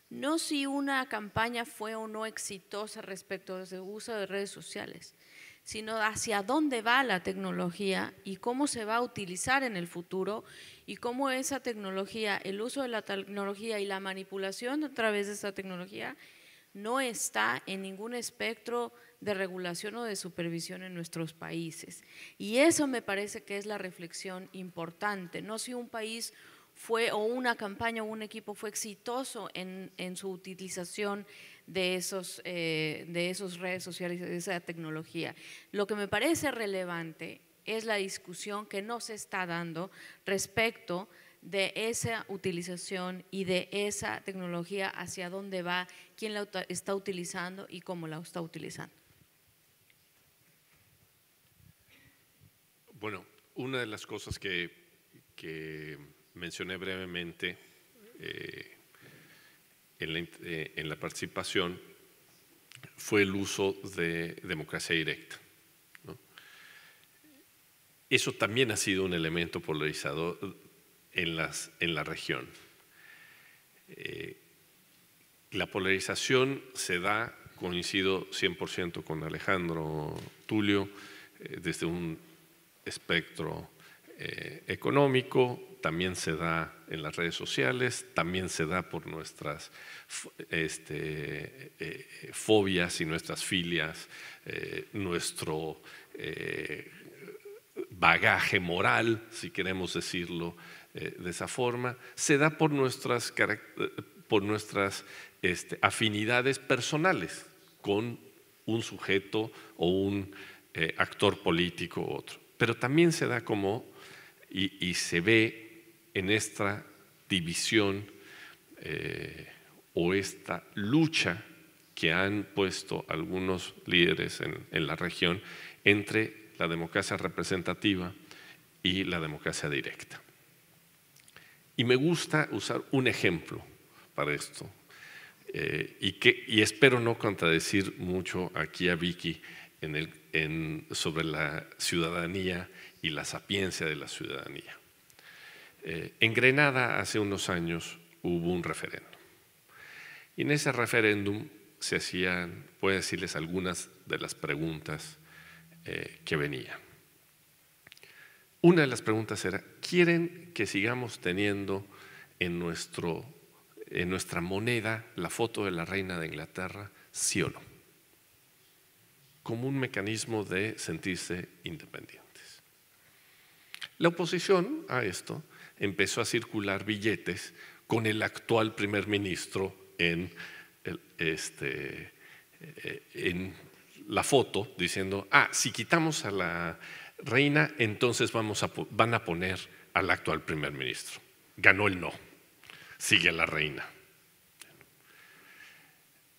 Speaker 5: no si una campaña fue o no exitosa respecto al uso de redes sociales, sino hacia dónde va la tecnología y cómo se va a utilizar en el futuro y cómo esa tecnología, el uso de la tecnología y la manipulación a través de esa tecnología no está en ningún espectro de regulación o de supervisión en nuestros países. Y eso me parece que es la reflexión importante, no si un país fue o una campaña o un equipo fue exitoso en, su utilización de esos, eh, de esos redes sociales, de esa tecnología. Lo que me parece relevante es la discusión que no se está dando respecto de esa utilización y de esa tecnología, hacia dónde va, quién la está utilizando y cómo la está utilizando.
Speaker 6: Bueno, una de las cosas que, mencioné brevemente eh, eh, en, la, participación fue el uso de democracia directa. Eso también ha sido un elemento polarizador en, la región. Eh, la polarización se da, coincido 100% con Alejandro Tulio, desde un espectro eh, económico, también se da en las redes sociales, también se da por nuestras este, eh, eh, fobias y nuestras filias, nuestro bagaje moral, si queremos decirlo de esa forma, se da por nuestras, por nuestras este, afinidades personales con un sujeto o un actor político u otro. Pero también se da como, y, se ve en esta división eh, o esta lucha que han puesto algunos líderes en, la región entre la democracia representativa y la democracia directa. Y me gusta usar un ejemplo para esto. Eh, y, que, y espero no contradecir mucho aquí a Vicky en el sobre la ciudadanía y la sapiencia de la ciudadanía. Eh, en Grenada hace unos años hubo un referéndum. Y en ese referéndum se hacían, puedo decirles algunas de las preguntas eh, que venían. Una de las preguntas era, ¿quieren que sigamos teniendo en, nuestro, en nuestra moneda la foto de la reina de Inglaterra, sí o no? como un mecanismo de sentirse independientes. La oposición a esto empezó a circular billetes con el actual primer ministro en, este, eh, la foto, diciendo, ah, si quitamos a la reina, entonces vamos a, van a poner al actual primer ministro. Ganó el no, sigue la reina.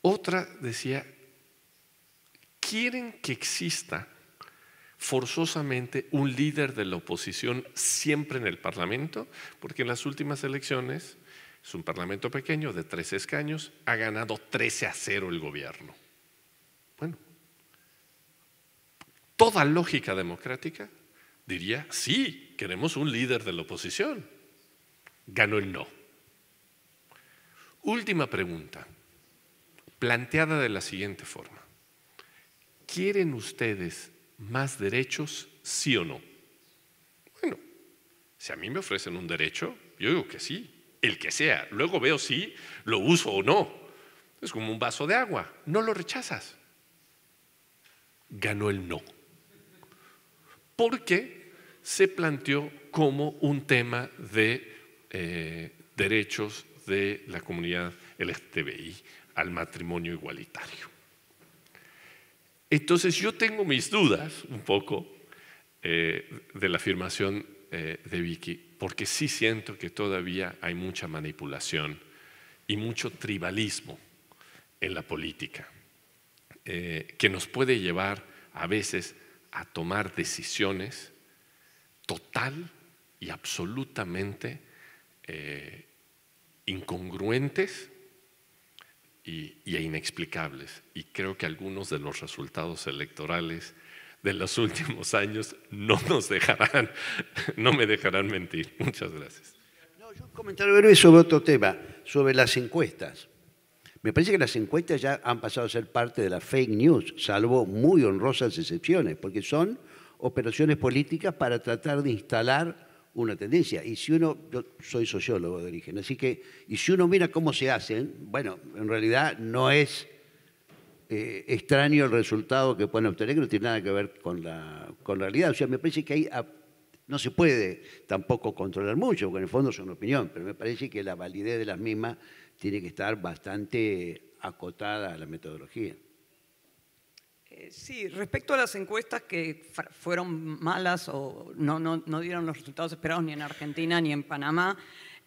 Speaker 6: Otra decía, quieren que exista forzosamente un líder de la oposición siempre en el Parlamento, porque en las últimas elecciones es un Parlamento pequeño de 13 escaños, ha ganado 13 a 0 el gobierno. Bueno, toda lógica democrática diría, sí, queremos un líder de la oposición. Ganó el no. Última pregunta, planteada de la siguiente forma. ¿quieren ustedes más derechos, sí o no? Bueno, si a mí me ofrecen un derecho, yo digo que sí, el que sea. Luego veo si lo uso o no. Es como un vaso de agua, no lo rechazas. Ganó el no. Porque se planteó como un tema de eh, derechos de la comunidad LGTBI al matrimonio igualitario. Entonces yo tengo mis dudas un poco eh, de la afirmación eh, de Vicky, porque sí siento que todavía hay mucha manipulación y mucho tribalismo en la política, eh, que nos puede llevar a veces a tomar decisiones total y absolutamente incongruentes y, e inexplicables. Y creo que algunos de los resultados electorales de los (laughs) últimos años no nos dejarán, no me dejarán mentir. Muchas gracias.
Speaker 4: No, yo un sobre otro tema, sobre las encuestas. Me parece que las encuestas ya han pasado a ser parte de la fake news, salvo muy honrosas excepciones, porque son operaciones políticas para tratar de instalar una tendencia. Y si uno, yo soy sociólogo de origen, así que, y si uno mira cómo se hacen, bueno, en realidad no es eh, extraño el resultado que pueden obtener, que no tiene nada que ver con la con la realidad. O sea, me parece que ahí no se puede tampoco controlar mucho, porque en el fondo es una opinión, pero me parece que la validez de las mismas tiene que estar bastante acotada a la metodología.
Speaker 3: Sí, respecto a las encuestas que fueron malas o no, dieron los resultados esperados ni en Argentina ni en Panamá,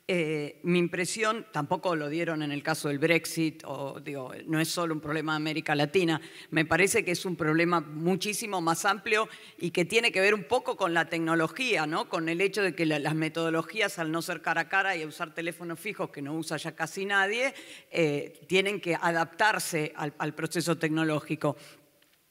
Speaker 3: eh, mi impresión, tampoco lo dieron en el caso del Brexit, o digo, no es solo un problema de América Latina, me parece que es un problema muchísimo más amplio y que tiene que ver un poco con la tecnología, ¿no? con el hecho de que las metodologías, al no ser cara a cara y usar teléfonos fijos que no usa ya casi nadie, eh, tienen que adaptarse al proceso tecnológico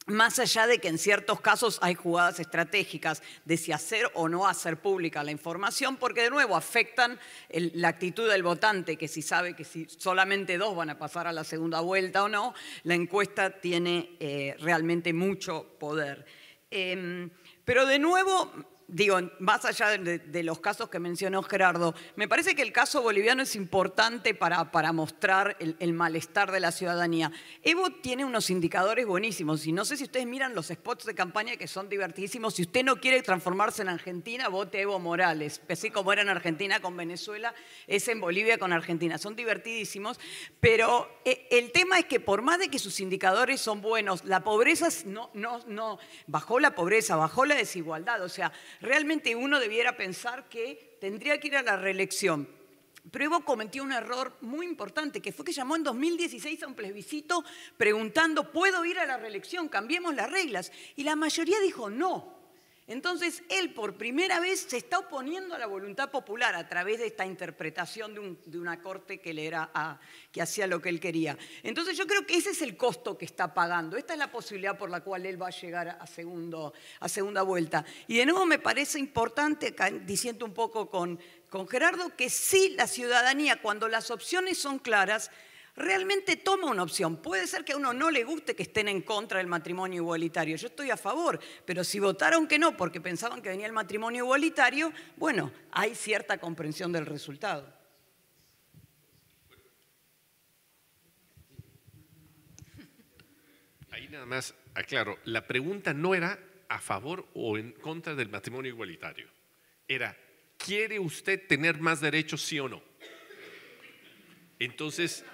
Speaker 3: más allá de que en ciertos casos hay jugadas estratégicas de si hacer o no hacer pública la información, porque de nuevo afectan la actitud del votante, que si sabe que si solamente dos van a pasar a la segunda vuelta o no, la encuesta tiene eh, realmente mucho poder. Em, pero de nuevo, digo, más allá de, los casos que mencionó Gerardo, me parece que el caso boliviano es importante para, para mostrar el, malestar de la ciudadanía. Evo tiene unos indicadores buenísimos y no sé si ustedes miran los spots de campaña que son divertidísimos. Si usted no quiere transformarse en Argentina, vote Evo Morales. Así como era en Argentina con Venezuela, es en Bolivia con Argentina. Son divertidísimos, pero eh, el tema es que por más de que sus indicadores son buenos, la pobreza no, no, no bajó la pobreza, bajó la desigualdad. O sea, Realmente uno debiera pensar que tendría que ir a la reelección. Pero Evo cometió un error muy importante, que fue que llamó en 2016 a un plebiscito preguntando, ¿puedo ir a la reelección? Cambiemos las reglas. Y la mayoría dijo no. Entonces, él por primera vez se está oponiendo a la voluntad popular a través de esta interpretación de, una corte que, le era que hacía lo que él quería. Entonces, yo creo que ese es el costo que está pagando. Esta es la posibilidad por la cual él va a llegar a, segundo, a segunda vuelta. Y de nuevo me parece importante, diciendo un poco con, con Gerardo, que sí la ciudadanía, cuando las opciones son claras, realmente toma una opción. Puede ser que a uno no le guste que estén en contra del matrimonio igualitario. Yo estoy a favor, pero si votaron que no porque pensaban que venía el matrimonio igualitario, bueno, hay cierta comprensión del resultado.
Speaker 6: Ahí nada más aclaro, la pregunta no era a favor o en contra del matrimonio igualitario. Era, ¿quiere usted tener más derechos, sí o no? Entonces,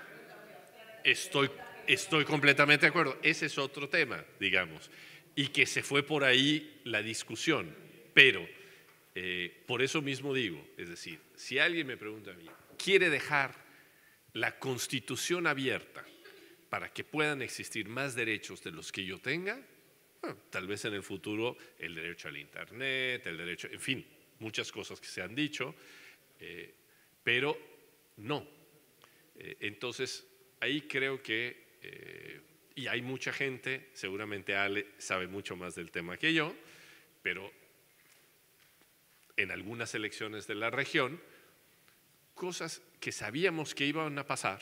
Speaker 6: Estoy, completamente de acuerdo. Ese es otro tema, digamos, y que se fue por ahí la discusión. Pero eh, por eso mismo digo, es decir, si alguien me pregunta a mí, ¿quiere dejar la constitución abierta para que puedan existir más derechos de los que yo tenga? Ah, tal vez en el futuro el derecho al Internet, el derecho, en fin, muchas cosas que se han dicho, eh, pero no. Eh, entonces, ahí creo que, eh, y hay mucha gente, seguramente Ale sabe mucho más del tema que yo, pero en algunas elecciones de la región, cosas que sabíamos que iban a pasar,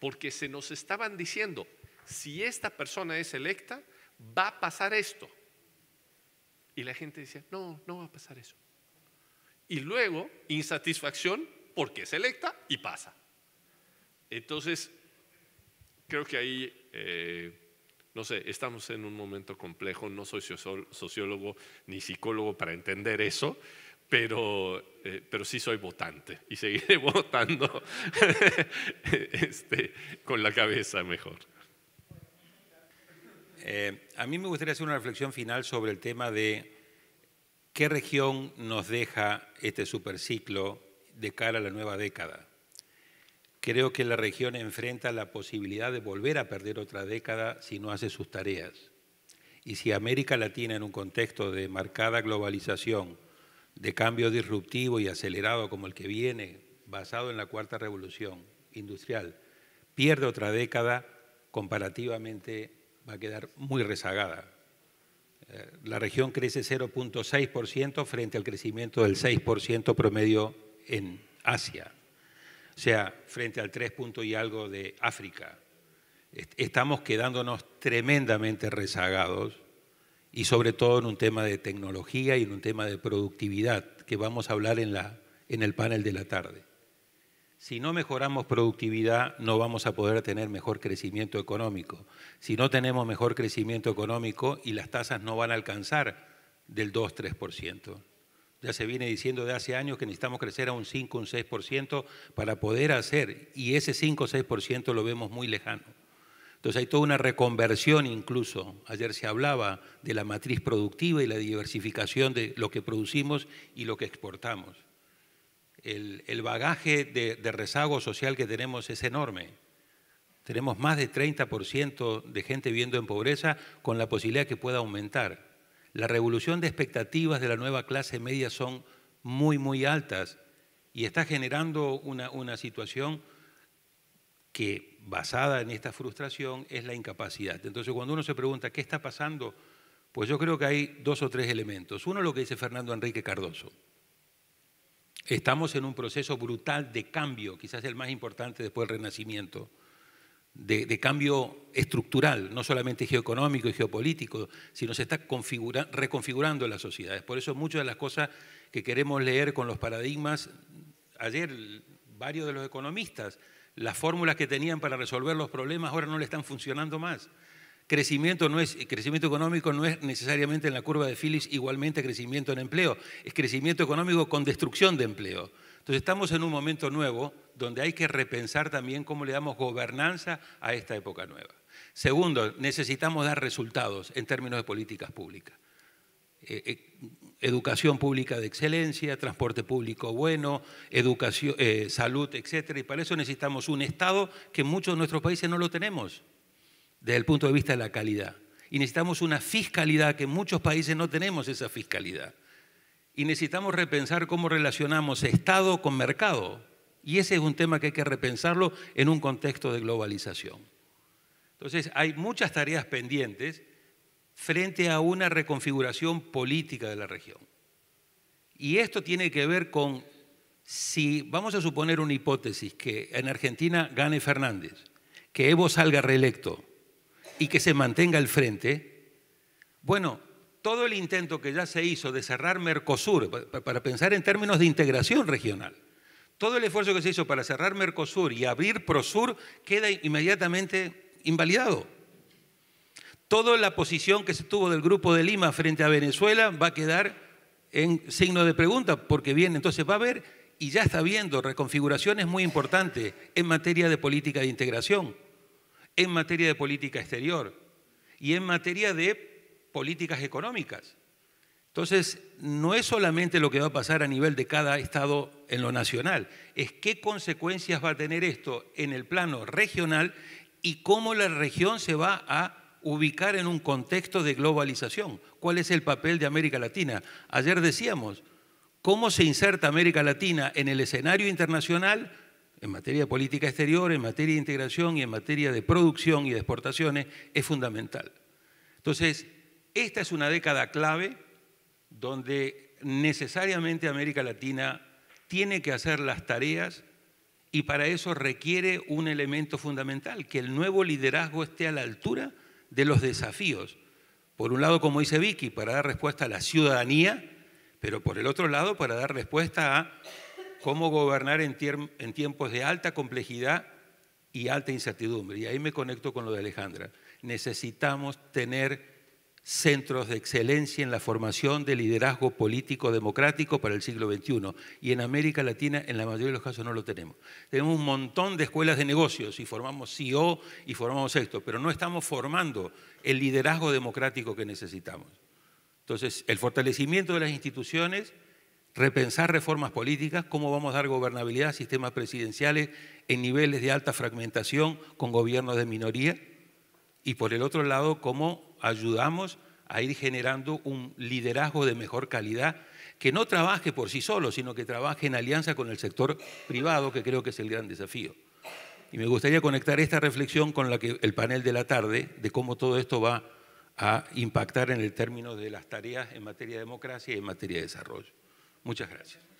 Speaker 6: porque se nos estaban diciendo, si esta persona es electa, va a pasar esto. Y la gente decía, no, no va a pasar eso. Y luego, insatisfacción porque es electa y pasa. Entonces, creo que ahí, eh, no sé, estamos en un momento complejo, no soy sociólogo ni psicólogo para entender eso, pero, eh, pero sí soy votante y seguiré (laughs) votando (laughs) este, con la cabeza mejor.
Speaker 2: Eh, a mí me gustaría hacer una reflexión final sobre el tema de qué región nos deja este superciclo de cara a la nueva década. Creo que la región enfrenta la posibilidad de volver a perder otra década si no hace sus tareas. Y si América Latina en un contexto de marcada globalización, de cambio disruptivo y acelerado como el que viene, basado en la cuarta revolución industrial, pierde otra década, comparativamente va a quedar muy rezagada. Eh, la región crece 0.6% frente al crecimiento del 6% promedio en Asia. O sea, frente al tres punto y algo de África. Estamos quedándonos tremendamente rezagados y sobre todo en un tema de tecnología y en un tema de productividad que vamos a hablar en, la, en el panel de la tarde. Si no mejoramos productividad, no vamos a poder tener mejor crecimiento económico. Si no tenemos mejor crecimiento económico y las tasas no van a alcanzar del 2-3%. Ya se viene diciendo de hace años que necesitamos crecer a un 5, un 6% para poder hacer, y ese 5 o 6% lo vemos muy lejano. Entonces hay toda una reconversión incluso. Ayer se hablaba de la matriz productiva y la diversificación de lo que producimos y lo que exportamos. El, bagaje de, rezago social que tenemos es enorme. Tenemos más de 30% de gente viviendo en pobreza con la posibilidad que pueda aumentar. La revolución de expectativas de la nueva clase media son muy, muy altas y está generando una, una situación que basada en esta frustración es la incapacidad. Entonces, cuando uno se pregunta qué está pasando, pues yo creo que hay dos o tres elementos. Uno, lo que dice Fernando Enrique Cardoso. Estamos en un proceso brutal de cambio, quizás el más importante después del Renacimiento de, cambio estructural, no solamente geoeconómico y geopolítico, sino se está reconfigurando las sociedades. Por eso muchas de las cosas que queremos leer con los paradigmas, ayer varios de los economistas, las fórmulas que tenían para resolver los problemas ahora no le están funcionando más. Crecimiento, no es, crecimiento económico no es necesariamente en la curva de Phillips igualmente crecimiento en empleo, es crecimiento económico con destrucción de empleo. Entonces estamos en un momento nuevo donde hay que repensar también cómo le damos gobernanza a esta época nueva. Segundo, necesitamos dar resultados en términos de políticas públicas. Eh, eh, educación pública de excelencia, transporte público bueno, educación, eh, salud, etc. Y para eso necesitamos un Estado que muchos de nuestros países no lo tenemos desde el punto de vista de la calidad. Y necesitamos una fiscalidad que en muchos países no tenemos esa fiscalidad. Y necesitamos repensar cómo relacionamos Estado con mercado y ese es un tema que hay que repensarlo en un contexto de globalización. Entonces, hay muchas tareas pendientes frente a una reconfiguración política de la región. Y esto tiene que ver con si vamos a suponer una hipótesis que en Argentina gane Fernández, que Evo salga reelecto y que se mantenga el frente, bueno, todo el intento que ya se hizo de cerrar Mercosur, para pensar en términos de integración regional, todo el esfuerzo que se hizo para cerrar Mercosur y abrir Prosur queda inmediatamente invalidado. Toda la posición que se tuvo del Grupo de Lima frente a Venezuela va a quedar en signo de pregunta, porque viene, entonces va a haber, y ya está habiendo, reconfiguraciones muy importantes en materia de política de integración, en materia de política exterior y en materia de políticas económicas. Entonces, no es solamente lo que va a pasar a nivel de cada estado en lo nacional, es qué consecuencias va a tener esto en el plano regional y cómo la región se va a ubicar en un contexto de globalización. ¿Cuál es el papel de América Latina? Ayer decíamos, ¿cómo se inserta América Latina en el escenario internacional en materia de política exterior, en materia de integración y en materia de producción y de exportaciones? Es fundamental. Entonces, esta es una década clave donde necesariamente América Latina tiene que hacer las tareas y para eso requiere un elemento fundamental, que el nuevo liderazgo esté a la altura de los desafíos. Por un lado, como dice Vicky, para dar respuesta a la ciudadanía, pero por el otro lado, para dar respuesta a cómo gobernar en, en tiempos de alta complejidad y alta incertidumbre. Y ahí me conecto con lo de Alejandra. Necesitamos tener centros de excelencia en la formación de liderazgo político democrático para el siglo XXI. Y en América Latina, en la mayoría de los casos, no lo tenemos. Tenemos un montón de escuelas de negocios y formamos CEO y formamos esto, pero no estamos formando el liderazgo democrático que necesitamos. Entonces, el fortalecimiento de las instituciones, repensar reformas políticas, cómo vamos a dar gobernabilidad a sistemas presidenciales en niveles de alta fragmentación con gobiernos de minoría, y por el otro lado, cómo ayudamos a ir generando un liderazgo de mejor calidad que no trabaje por sí solo, sino que trabaje en alianza con el sector privado, que creo que es el gran desafío. Y me gustaría conectar esta reflexión con la que el panel de la tarde, de cómo todo esto va a impactar en el término de las tareas en materia de democracia y en materia de desarrollo. Muchas gracias.